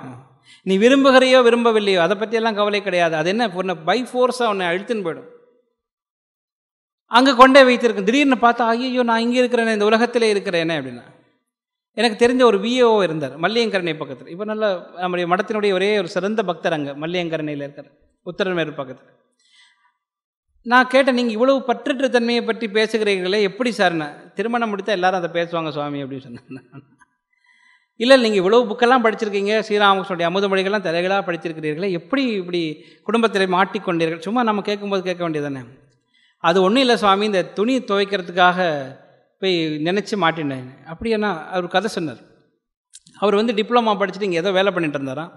நீ விரும்புகிறையோ விரும்பவில்லையோ அதை பற்றியெல்லாம் கவலை கிடையாது அது என்ன உன்னை பை ஃபோர்ஸாக உன்னை அழுத்துன்னு போயிடும் அங்கே கொண்டே வைத்திருக்கும் திடீர்னு பார்த்தா ஐயோ நான் இங்கே இருக்கிறேனே இந்த உலகத்தில் இருக்கிறேனே அப்படின்னா எனக்கு தெரிஞ்ச ஒரு விஏஓ இருந்தார் மல்லியங்கரணை பக்கத்தில் இப்போ நல்ல நம்முடைய மடத்தினுடைய ஒரே ஒரு சிறந்த பக்தர் அங்கே மல்லியங்கரணையில் இருக்கிற உத்தரமேறு பக்கத்தில் நான் கேட்டேன் நீங்கள் இவ்வளவு பற்றற்ற தன்மையை பற்றி பேசுகிறீர்களே எப்படி சார்ண்ணா திருமணம் முடித்தால் எல்லாரும் அதை பேசுவாங்க சுவாமி அப்படின்னு சொன்னேன் இல்லை நீங்கள் இவ்வளோ புக்கெல்லாம் படிச்சிருக்கீங்க ஸ்ரீராமகிருஷ்ணனுடைய மொழிகள்லாம் தலைகளாக படிச்சிருக்கிறீர்களே எப்படி இப்படி குடும்பத்தில் மாட்டிக்கொண்டீர்கள் சும்மா நம்ம கேட்கும்போது கேட்க வேண்டியதானே அது ஒன்றும் இல்லை சுவாமி இந்த துணி துவைக்கிறதுக்காக போய் நினச்சி மாட்டினேன் என்ன அவர் கதை சொன்னார் அவர் வந்து டிப்ளமா படிச்சுட்டு இங்கே ஏதோ வேலை பண்ணிட்டு இருந்தாரான்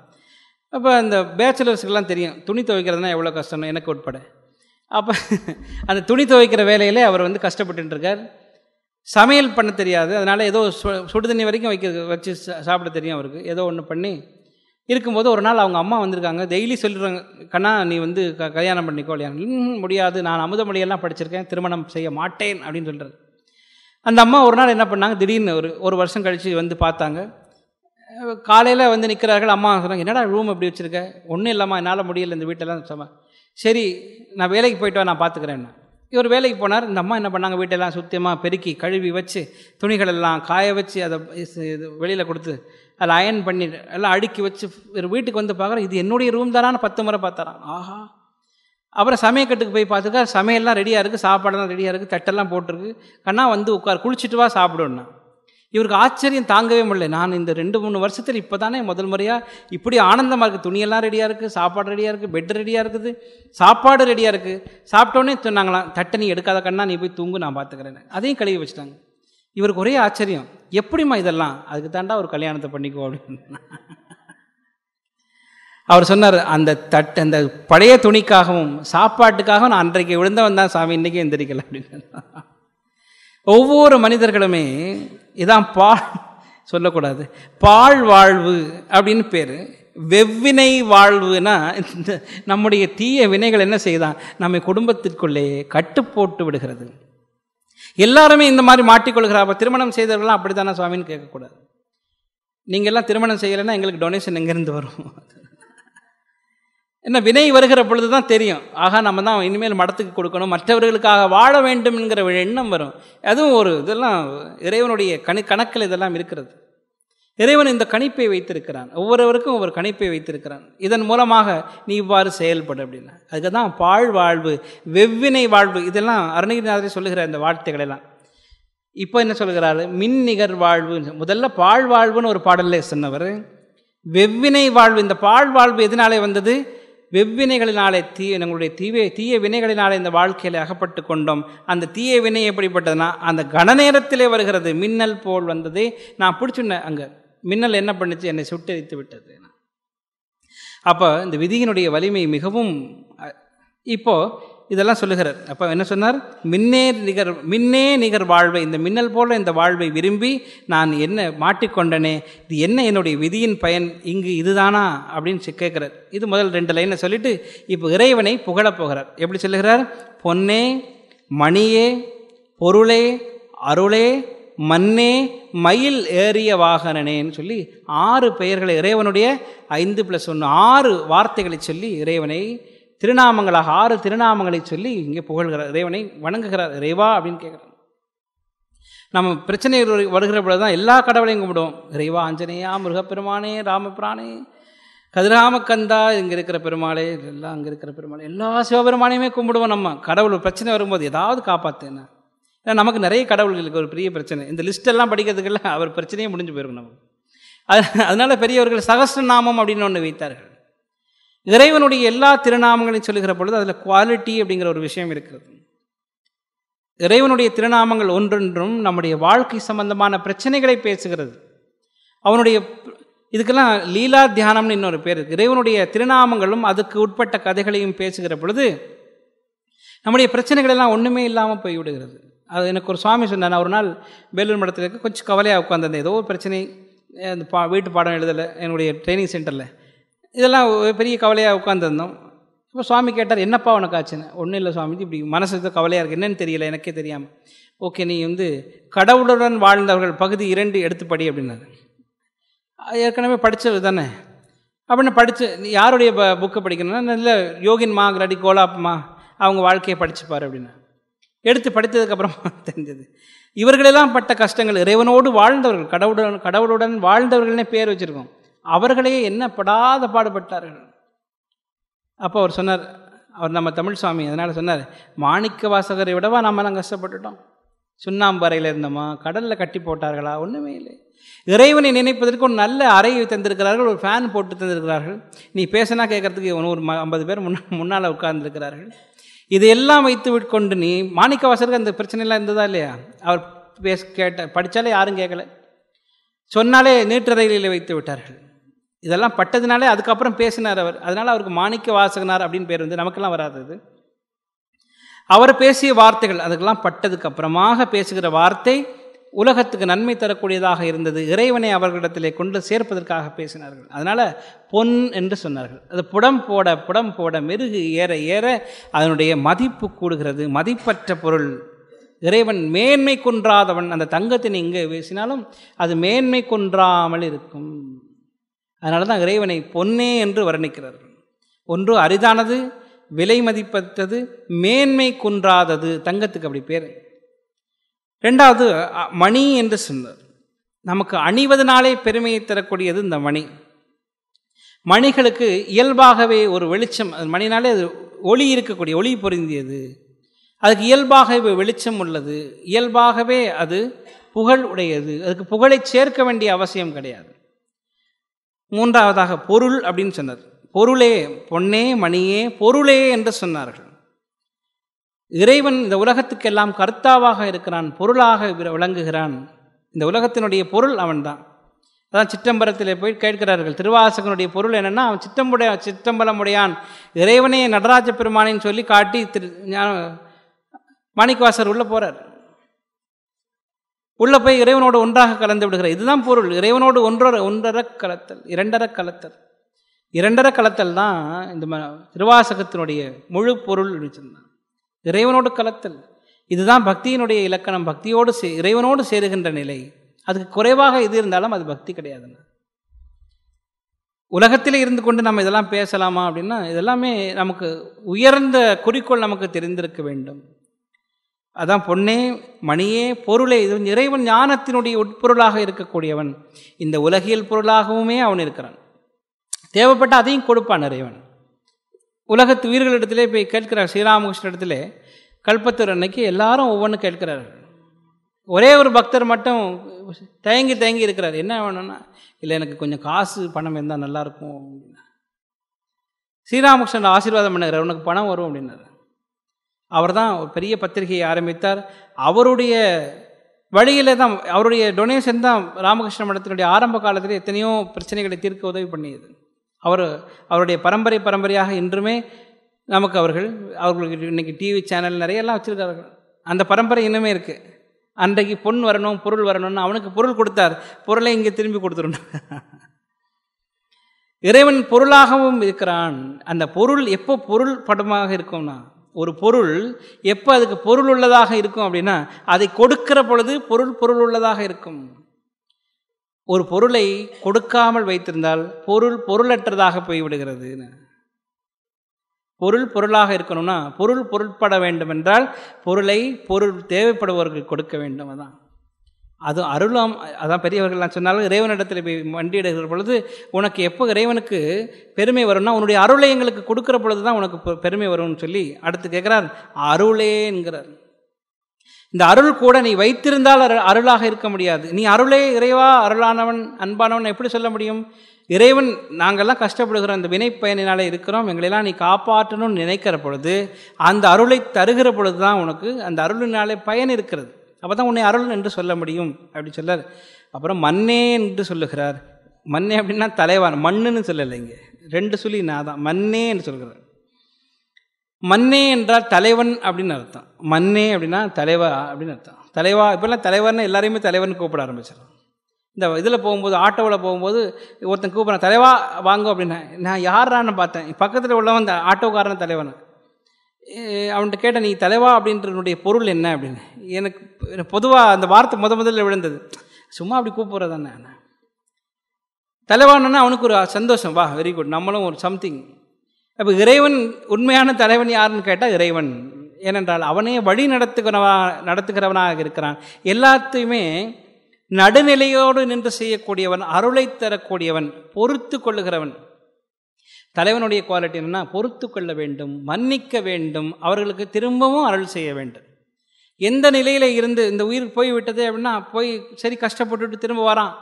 அப்போ அந்த பேச்சுலர்ஸுக்கெல்லாம் தெரியும் துணி துவைக்கிறதுனா எவ்வளோ கஷ்டம்னு எனக்கு உட்பட அப்போ அந்த துணி துவைக்கிற வேலையில் அவர் வந்து கஷ்டப்பட்டுருக்கார் சமையல் பண்ண தெரியாது அதனால் ஏதோ சுடு தண்ணி வரைக்கும் வைக்க வச்சு சாப்பிட தெரியும் அவருக்கு ஏதோ ஒன்று பண்ணி இருக்கும்போது ஒரு நாள் அவங்க அம்மா வந்திருக்காங்க டெய்லி சொல்லிடுறாங்க கண்ணா நீ வந்து க கல்யாணம் பண்ணிக்கோ இல்லையா முடியாது நான் அமுதமொழியெல்லாம் படிச்சிருக்கேன் திருமணம் செய்ய மாட்டேன் அப்படின்னு சொல்கிறார் அந்த அம்மா ஒரு நாள் என்ன பண்ணாங்க திடீர்னு ஒரு ஒரு வருஷம் கழித்து வந்து பார்த்தாங்க காலையில் வந்து நிற்கிறார்கள் அம்மா சொன்னாங்க என்னடா ரூம் எப்படி வச்சுருக்க ஒன்றும் இல்லைம்மா என்னால் முடியலை இந்த வீட்டெல்லாம் சம சரி நான் வேலைக்கு போயிட்டு வா நான் பார்த்துக்கிறேன் இவர் வேலைக்கு போனார் இந்த அம்மா என்ன பண்ணாங்க வீட்டெல்லாம் சுத்தமாக பெருக்கி கழுவி வச்சு துணிகள் எல்லாம் காய வச்சு அதை வெளியில் கொடுத்து அதில் அயன் பண்ணி எல்லாம் அடுக்கி வச்சு வீட்டுக்கு வந்து பார்க்குறேன் இது என்னுடைய ரூம் தானான்னு பத்து முறை பார்த்தாரான் ஆஹா அப்புறம் சமயக்கட்டுக்கு போய் பார்த்துக்கா சமையல்லாம் ரெடியாக இருக்குது சாப்பாடெல்லாம் ரெடியாக இருக்குது தட்டெல்லாம் போட்டிருக்கு கண்ணா வந்து உட்கார் குளிச்சுட்டு வா சாப்பிடுன்னா இவருக்கு ஆச்சரியம் தாங்கவே முடியல நான் இந்த ரெண்டு மூணு வருஷத்தில் இப்போ தானே முதல் முறையாக இப்படி ஆனந்தமாக இருக்குது துணியெல்லாம் ரெடியாக இருக்குது சாப்பாடு ரெடியாக இருக்குது பெட் ரெடியாக இருக்குது சாப்பாடு ரெடியாக இருக்குது சாப்பிட்டோன்னே சொன்னாங்களாம் தட்டை நீ எடுக்காத கண்ணா நீ போய் தூங்கு நான் பார்த்துக்கிறேன் அதையும் கழுவி வச்சுட்டாங்க இவருக்கு ஒரே ஆச்சரியம் எப்படிம்மா இதெல்லாம் அதுக்கு தாண்டா ஒரு கல்யாணத்தை பண்ணிக்கோ அப்படின்னு அவர் சொன்னார் அந்த தட் அந்த பழைய துணிக்காகவும் சாப்பாட்டுக்காகவும் நான் அன்றைக்கு விழுந்தவன் தான் சாமி இன்றைக்கி எந்திரிக்கல அப்படின்னு ஒவ்வொரு மனிதர்களுமே இதான் பா சொல்லக்கூடாது பாழ் வாழ்வு அப்படின்னு பேர் வெவ்வினை வாழ்வுனா நம்முடைய தீய வினைகள் என்ன செய்தான் நம்மை குடும்பத்திற்குள்ளே கட்டுப்போட்டு விடுகிறது எல்லாருமே இந்த மாதிரி மாட்டிக்கொள்கிறா அப்போ திருமணம் செய்தவர்கள்லாம் அப்படி தானே சுவாமின்னு கேட்கக்கூடாது நீங்கள்லாம் திருமணம் செய்யலைன்னா எங்களுக்கு டொனேஷன் எங்கேருந்து வரும் என்ன வினை வருகிற பொழுது தான் தெரியும் ஆகா நம்ம தான் இனிமேல் மடத்துக்கு கொடுக்கணும் மற்றவர்களுக்காக வாழ வேண்டும் என்கிற எண்ணம் வரும் அதுவும் ஒரு இதெல்லாம் இறைவனுடைய கணி கணக்கில் இதெல்லாம் இருக்கிறது இறைவன் இந்த கணிப்பை வைத்திருக்கிறான் ஒவ்வொருவருக்கும் ஒவ்வொரு கணிப்பை வைத்திருக்கிறான் இதன் மூலமாக நீ இவ்வாறு செயல்படு அப்படின்னா அதுக்கு தான் பாழ்வாழ்வு வாழ்வு வெவ்வினை வாழ்வு இதெல்லாம் அருணகிரிநாதரை சொல்லுகிற இந்த வார்த்தைகளெல்லாம் இப்போ என்ன சொல்கிறாரு மின் நிகர் வாழ்வு முதல்ல பாழ்வாழ்வுன்னு வாழ்வுன்னு ஒரு பாடலில் சொன்னவர் வெவ்வினை வாழ்வு இந்த பாழ்வாழ்வு வாழ்வு எதனாலே வந்தது வெவ்வினைகளினாலே தீ எங்களுடைய தீவே தீய வினைகளினாலே இந்த வாழ்க்கையில் அகப்பட்டு கொண்டோம் அந்த தீய வினை எப்படிப்பட்டதுன்னா அந்த கன நேரத்திலே வருகிறது மின்னல் போல் வந்தது நான் பிடிச்சுன்னேன் அங்கே மின்னல் என்ன பண்ணுச்சு என்னை சுட்டரித்து விட்டது அப்போ இந்த விதியினுடைய வலிமை மிகவும் இப்போது இதெல்லாம் சொல்லுகிறார் அப்போ என்ன சொன்னார் மின்னே நிகர் மின்னே நிகர் வாழ்வை இந்த மின்னல் போல இந்த வாழ்வை விரும்பி நான் என்ன மாட்டிக்கொண்டனே இது என்ன என்னுடைய விதியின் பயன் இங்கு இதுதானா அப்படின்னு கேட்குறார் இது முதல் ரெண்டு லைனை சொல்லிட்டு இப்போ இறைவனை புகழப் எப்படி சொல்லுகிறார் பொன்னே மணியே பொருளே அருளே மண்ணே மயில் ஏறிய வாகனனேன்னு சொல்லி ஆறு பெயர்களை இறைவனுடைய ஐந்து ப்ளஸ் ஒன்று ஆறு வார்த்தைகளை சொல்லி இறைவனை திருநாமங்களாக ஆறு திருநாமங்களை சொல்லி இங்கே புகழ்கிறார் இறைவனை வணங்குகிறார் இறைவா அப்படின்னு கேட்குறாங்க நம்ம பிரச்சனை வருகிற பொழுது தான் எல்லா கடவுளையும் கும்பிடுவோம் இறைவா ஆஞ்சநேயா முருகப்பெருமானே ராமபிரானே கதிராமக்கந்தா இங்கே இருக்கிற பெருமாளே எல்லாம் அங்கே இருக்கிற பெருமாளே எல்லா சிவபெருமானையுமே கும்பிடுவோம் நம்ம கடவுள் பிரச்சனை வரும்போது ஏதாவது காப்பாற்றேன்னா ஏன்னா நமக்கு நிறைய கடவுள்களுக்கு ஒரு பெரிய பிரச்சனை இந்த லிஸ்ட்டெல்லாம் படிக்கிறதுக்குள்ள அவர் பிரச்சனையே முடிஞ்சு போயிருக்கும் நமக்கு அது அதனால் பெரியவர்கள் சகசிரநாமம் அப்படின்னு ஒன்று வைத்தார்கள் இறைவனுடைய எல்லா திருநாமங்களையும் சொல்லுகிற பொழுது அதில் குவாலிட்டி அப்படிங்கிற ஒரு விஷயம் இருக்கிறது இறைவனுடைய திருநாமங்கள் ஒன்றொன்றும் நம்முடைய வாழ்க்கை சம்பந்தமான பிரச்சனைகளை பேசுகிறது அவனுடைய இதுக்கெல்லாம் லீலா தியானம்னு இன்னொரு பேர் இருக்குது இறைவனுடைய திருநாமங்களும் அதுக்கு உட்பட்ட கதைகளையும் பேசுகிற பொழுது நம்முடைய பிரச்சனைகள் எல்லாம் ஒன்றுமே இல்லாமல் போய்விடுகிறது அது எனக்கு ஒரு சுவாமி சொன்னார் ஒரு நாள் வேலூர் மடத்தில் இருக்க கொஞ்சம் கவலையாக உட்காந்துருந்தேன் ஏதோ ஒரு பிரச்சனை அந்த பா வீட்டு பாடம் எழுதலை என்னுடைய ட்ரைனிங் சென்டரில் இதெல்லாம் பெரிய கவலையாக உட்காந்துருந்தோம் இப்போ சுவாமி கேட்டார் என்னப்பா உனக்கு ஆச்சுன்னு ஒன்றும் இல்லை சுவாமிஜி இப்படி மனசு கவலையாக இருக்குது என்னென்னு தெரியல எனக்கே தெரியாமல் ஓகே நீ வந்து கடவுளுடன் வாழ்ந்தவர்கள் பகுதி இரண்டு எடுத்துப்படி அப்படின்னாரு ஏற்கனவே படித்தது தானே அப்படின்னு படித்து யாருடைய ப புக்கை படிக்கணும்னா இல்லை யோகின் மா கிராடி கோலாப்மா அவங்க வாழ்க்கையை படிச்சுப்பார் அப்படின்னு எடுத்து படித்ததுக்கப்புறமா தெரிஞ்சது இவர்களெல்லாம் பட்ட கஷ்டங்கள் இறைவனோடு வாழ்ந்தவர்கள் கடவுளுடன் கடவுளுடன் வாழ்ந்தவர்கள்னே பேர் வச்சுருக்கோம் அவர்களே என்ன படாத பாடுபட்டார்கள் அப்போ அவர் சொன்னார் அவர் நம்ம தமிழ் சுவாமி அதனால் சொன்னார் மாணிக்க வாசகரை விடவா நாம் நாங்கள் கஷ்டப்பட்டுட்டோம் சுண்ணாம்பறையில் இருந்தோமா கடலில் கட்டி போட்டார்களா ஒன்றுமே இல்லை இறைவனை நினைப்பதற்கு ஒரு நல்ல அறையை தந்திருக்கிறார்கள் ஒரு ஃபேன் போட்டு தந்திருக்கிறார்கள் நீ பேசினா கேட்குறதுக்கு ஒரு ஐம்பது பேர் முன்னா முன்னால் உட்கார்ந்துருக்கிறார்கள் இதையெல்லாம் வைத்து விட்கொண்டு நீ மாணிக்க வாசகருக்கு அந்த பிரச்சனைலாம் இருந்ததா இல்லையா அவர் பேச கேட்ட படித்தாலே யாரும் கேட்கல சொன்னாலே ரயிலில் வைத்து விட்டார்கள் இதெல்லாம் பட்டதுனாலே அதுக்கப்புறம் பேசினார் அவர் அதனால் அவருக்கு மாணிக்க வாசகனார் அப்படின்னு பேர் வந்து நமக்கெல்லாம் வராது இது அவர் பேசிய வார்த்தைகள் அதுக்கெல்லாம் பட்டதுக்கு அப்புறமாக பேசுகிற வார்த்தை உலகத்துக்கு நன்மை தரக்கூடியதாக இருந்தது இறைவனை அவர்களிடத்திலே கொண்டு சேர்ப்பதற்காக பேசினார்கள் அதனால் பொன் என்று சொன்னார்கள் அது புடம் போட புடம் போட மெருகு ஏற ஏற அதனுடைய மதிப்பு கூடுகிறது மதிப்பற்ற பொருள் இறைவன் மேன்மை கொன்றாதவன் அந்த தங்கத்தினை இங்கே பேசினாலும் அது மேன்மை கொன்றாமல் இருக்கும் அதனால தான் இறைவனை பொன்னே என்று வர்ணிக்கிறார்கள் ஒன்று அரிதானது விலை மதிப்பற்றது மேன்மை குன்றாதது தங்கத்துக்கு அப்படி பேர் ரெண்டாவது மணி என்று சொன்னார் நமக்கு அணிவதனாலே பெருமையை தரக்கூடியது இந்த மணி மணிகளுக்கு இயல்பாகவே ஒரு வெளிச்சம் மணினாலே அது ஒளி இருக்கக்கூடிய ஒளி பொருந்தியது அதுக்கு இயல்பாகவே வெளிச்சம் உள்ளது இயல்பாகவே அது புகழ் உடையது அதுக்கு புகழை சேர்க்க வேண்டிய அவசியம் கிடையாது மூன்றாவதாக பொருள் அப்படின்னு சொன்னார் பொருளே பொன்னே மணியே பொருளே என்று சொன்னார்கள் இறைவன் இந்த உலகத்துக்கெல்லாம் கர்த்தாவாக இருக்கிறான் பொருளாக விளங்குகிறான் இந்த உலகத்தினுடைய பொருள் அவன்தான் அதான் சிற்றம்பரத்தில் போய் கேட்கிறார்கள் திருவாசகனுடைய பொருள் என்னென்னா அவன் சிற்றம்புடைய சித்தம்பலமுடையான் இறைவனே நடராஜ பெருமானின்னு சொல்லி காட்டி திரு மாணிக்கவாசர் உள்ளே போகிறார் உள்ளே போய் இறைவனோடு ஒன்றாக கலந்து விடுகிற இதுதான் பொருள் இறைவனோடு ஒன்றரை ஒன்றரை கலத்தல் இரண்டரை கலத்தல் இரண்டரை கலத்தல் தான் இந்த திருவாசகத்தினுடைய முழு பொருள் வச்சுருந்தான் இறைவனோடு கலத்தல் இதுதான் பக்தியினுடைய இலக்கணம் பக்தியோடு சே இறைவனோடு சேருகின்ற நிலை அதுக்கு குறைவாக இது இருந்தாலும் அது பக்தி கிடையாதுண்ணா உலகத்தில் இருந்து கொண்டு நம்ம இதெல்லாம் பேசலாமா அப்படின்னா இதெல்லாமே நமக்கு உயர்ந்த குறிக்கோள் நமக்கு தெரிந்திருக்க வேண்டும் அதான் பொன்னே மணியே பொருளே இது இறைவன் ஞானத்தினுடைய உட்பொருளாக இருக்கக்கூடியவன் இந்த உலகியல் பொருளாகவுமே அவன் இருக்கிறான் தேவைப்பட்ட அதையும் கொடுப்பான் இறைவன் உலகத்து உயிர்களிடத்திலே போய் கேட்கிறார் ஸ்ரீராமகிருஷ்ண இடத்துல கல்பத்தூர் அன்னைக்கு எல்லாரும் ஒவ்வொன்றும் கேட்கிறார்கள் ஒரே ஒரு பக்தர் மட்டும் தயங்கி தயங்கி இருக்கிறார் என்ன வேணும்னா இல்லை எனக்கு கொஞ்சம் காசு பணம் இருந்தால் நல்லாயிருக்கும் அப்படின்னா ஸ்ரீராமகிருஷ்ணன் ஆசீர்வாதம் பண்ணுகிறார் உனக்கு பணம் வரும் அப்படின்னாரு அவர் தான் பெரிய பத்திரிகையை ஆரம்பித்தார் அவருடைய வழியில் தான் அவருடைய டொனேஷன் தான் ராமகிருஷ்ண மடத்தினுடைய ஆரம்ப காலத்தில் எத்தனையோ பிரச்சனைகளை தீர்க்க உதவி பண்ணியது அவர் அவருடைய பரம்பரை பரம்பரையாக இன்றுமே நமக்கு அவர்கள் அவர்களுக்கு இன்றைக்கி டிவி சேனல் நிறையெல்லாம் வச்சுருக்கார்கள் அந்த பரம்பரை இன்னுமே இருக்குது அன்றைக்கு பொன் வரணும் பொருள் வரணும்னு அவனுக்கு பொருள் கொடுத்தார் பொருளை இங்கே திரும்பி கொடுத்துருணும் இறைவன் பொருளாகவும் இருக்கிறான் அந்த பொருள் எப்போ பொருள் படமாக இருக்கும்னா ஒரு பொருள் எப்போ அதுக்கு பொருள் உள்ளதாக இருக்கும் அப்படின்னா அதை கொடுக்கிற பொழுது பொருள் பொருள் உள்ளதாக இருக்கும் ஒரு பொருளை கொடுக்காமல் வைத்திருந்தால் பொருள் பொருளற்றதாக போய்விடுகிறது பொருள் பொருளாக இருக்கணும்னா பொருள் பொருட்பட வேண்டும் என்றால் பொருளை பொருள் தேவைப்படுபவர்களுக்கு கொடுக்க வேண்டும் அதான் அது அருளாம் அதான் பெரியவர்கள்லாம் சொன்னாலும் இறைவனிடத்தில் போய் மண்டியிடுகிற பொழுது உனக்கு எப்போ இறைவனுக்கு பெருமை வரும்னா உன்னுடைய அருளை எங்களுக்கு கொடுக்குற பொழுது தான் உனக்கு பெருமை வரும்னு சொல்லி அடுத்து கேட்குறார் அருளேங்கிறார் இந்த அருள் கூட நீ வைத்திருந்தால் அருளாக இருக்க முடியாது நீ அருளே இறைவா அருளானவன் அன்பானவன் எப்படி சொல்ல முடியும் இறைவன் நாங்கள்லாம் கஷ்டப்படுகிறோம் இந்த வினை பயனினால் இருக்கிறோம் எங்களெல்லாம் நீ காப்பாற்றணும்னு நினைக்கிற பொழுது அந்த அருளை தருகிற பொழுது தான் உனக்கு அந்த அருளினாலே பயன் இருக்கிறது அப்போ தான் உன்னை அருள் என்று சொல்ல முடியும் அப்படி சொல்லார் அப்புறம் மண்ணே என்று சொல்லுகிறார் மண்ணே அப்படின்னா தலைவான் மண்ணுன்னு சொல்லலை இங்கே ரெண்டு சொல்லி நான் தான் மண்ணே என்று சொல்கிறார் மண்ணே என்றால் தலைவன் அப்படின்னு அர்த்தம் மண்ணே அப்படின்னா தலைவா அப்படின்னு அர்த்தம் தலைவா இப்போல்லாம் தலைவர்னு எல்லாரையுமே தலைவன் கூப்பிட ஆரம்பிச்சிடும் இந்த இதில் போகும்போது ஆட்டோவில் போகும்போது ஒருத்தன் கூப்பிட்றான் தலைவா வாங்கும் அப்படின்னா நான் யாரான்னு பார்த்தேன் பக்கத்தில் உள்ளவன் இந்த ஆட்டோக்காரன் தலைவன் அவன்கிட்ட கேட்டேன் நீ தலைவா அப்படின்றனுடைய பொருள் என்ன அப்படின்னு எனக்கு பொதுவாக அந்த வார்த்தை முத முதல்ல விழுந்தது சும்மா அப்படி கூப்பிட்றதானே தலைவான்னா அவனுக்கு ஒரு சந்தோஷம் வா வெரி குட் நம்மளும் ஒரு சம்திங் அப்போ இறைவன் உண்மையான தலைவன் யாருன்னு கேட்டால் இறைவன் ஏனென்றால் அவனே வழி நடத்துகிறவா நடத்துகிறவனாக இருக்கிறான் எல்லாத்தையுமே நடுநிலையோடு நின்று செய்யக்கூடியவன் அருளை தரக்கூடியவன் பொறுத்து கொள்ளுகிறவன் தலைவனுடைய குவாலிட்டி என்னென்னா பொறுத்து கொள்ள வேண்டும் மன்னிக்க வேண்டும் அவர்களுக்கு திரும்பவும் அருள் செய்ய வேண்டும் எந்த நிலையில் இருந்து இந்த உயிர் விட்டது அப்படின்னா போய் சரி கஷ்டப்பட்டுட்டு திரும்ப வரான்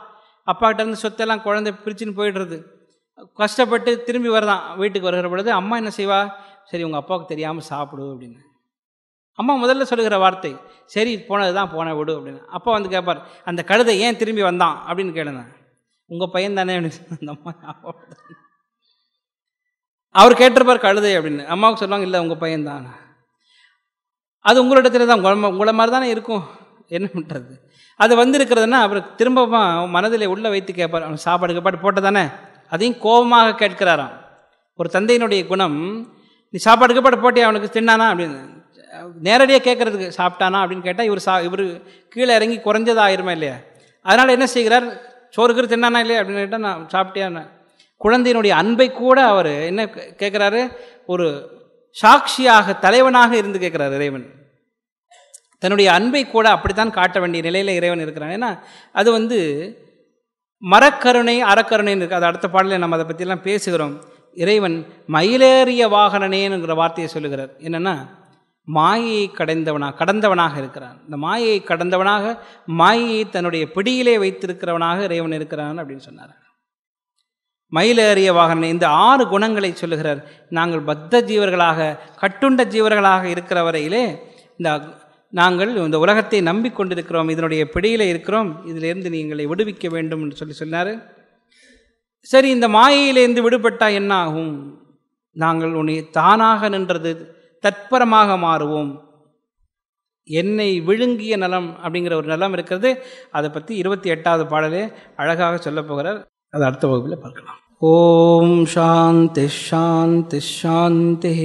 அப்பாக்கிட்ட இருந்து சொத்தெல்லாம் குழந்தை பிரிச்சுன்னு போயிடுறது கஷ்டப்பட்டு திரும்பி வரதான் வீட்டுக்கு வருகிற பொழுது அம்மா என்ன செய்வா சரி உங்கள் அப்பாவுக்கு தெரியாமல் சாப்பிடு அப்படின்னு அம்மா முதல்ல சொல்லுகிற வார்த்தை சரி போனது தான் போன விடு அப்படின்னு அப்பா வந்து கேட்பார் அந்த கழுதை ஏன் திரும்பி வந்தான் அப்படின்னு கேளுங்க உங்கள் பையன் தானே அப்படின்னு அந்த அம்மா அவர் கேட்டிருப்பார் கழுதை அப்படின்னு அம்மாவுக்கு சொல்லுவாங்க இல்லை உங்கள் பையன் தான் அது உங்களிடத்துல தான் உங்களை உங்களை மாதிரி தானே இருக்கும் என்ன பண்ணுறது அது வந்திருக்கிறதுனா அவர் திரும்பவும் மனதில் உள்ளே வைத்து கேட்பார் அவன் சாப்பாடு கீப்பாடு போட்ட தானே அதையும் கோபமாக கேட்கிறாராம் ஒரு தந்தையினுடைய குணம் நீ சாப்பாடு கீப்பாடு போட்டி அவனுக்கு தின்னானா அப்படின்னு நேரடியாக கேட்குறதுக்கு சாப்பிட்டானா அப்படின்னு கேட்டால் இவர் சா இவர் கீழே இறங்கி குறைஞ்சதாக ஆயிருமா இல்லையா அதனால் என்ன செய்கிறார் சோறுக்கு தின்னானா இல்லையா அப்படின்னு கேட்டால் நான் சாப்பிட்டேன் குழந்தையினுடைய அன்பை கூட அவர் என்ன கேட்குறாரு ஒரு சாட்சியாக தலைவனாக இருந்து கேட்குறாரு இறைவன் தன்னுடைய அன்பை கூட அப்படித்தான் காட்ட வேண்டிய நிலையில் இறைவன் இருக்கிறான் ஏன்னா அது வந்து மரக்கருணை அறக்கருணைன்னு இருக்குது அது அடுத்த பாடலில் நம்ம அதை பற்றிலாம் பேசுகிறோம் இறைவன் மயிலேறிய வாகனனேங்கிற வார்த்தையை சொல்லுகிறார் என்னென்னா மாயை கடைந்தவனாக கடந்தவனாக இருக்கிறான் இந்த மாயை கடந்தவனாக மாயை தன்னுடைய பிடியிலே வைத்திருக்கிறவனாக இறைவன் இருக்கிறான் அப்படின்னு சொன்னார் மயிலேறிய வாகனம் இந்த ஆறு குணங்களை சொல்லுகிறார் நாங்கள் பத்த ஜீவர்களாக கட்டுண்ட ஜீவர்களாக இருக்கிற வரையிலே இந்த நாங்கள் இந்த உலகத்தை நம்பிக்கொண்டிருக்கிறோம் இதனுடைய பிடியில் இருக்கிறோம் இதிலிருந்து நீங்களை விடுவிக்க வேண்டும் என்று சொல்லி சொன்னார் சரி இந்த மாயையிலேருந்து விடுபட்டால் என்ன ஆகும் நாங்கள் உன்னை தானாக நின்றது தற்பரமாக மாறுவோம் என்னை விழுங்கிய நலம் அப்படிங்கிற ஒரு நலம் இருக்கிறது அதை பற்றி இருபத்தி எட்டாவது பாடலே அழகாக சொல்லப்போகிறார் அது அடுத்த வகுப்பில் பார்க்கலாம் ॐ शान्तिः शान्तिः शान्तिः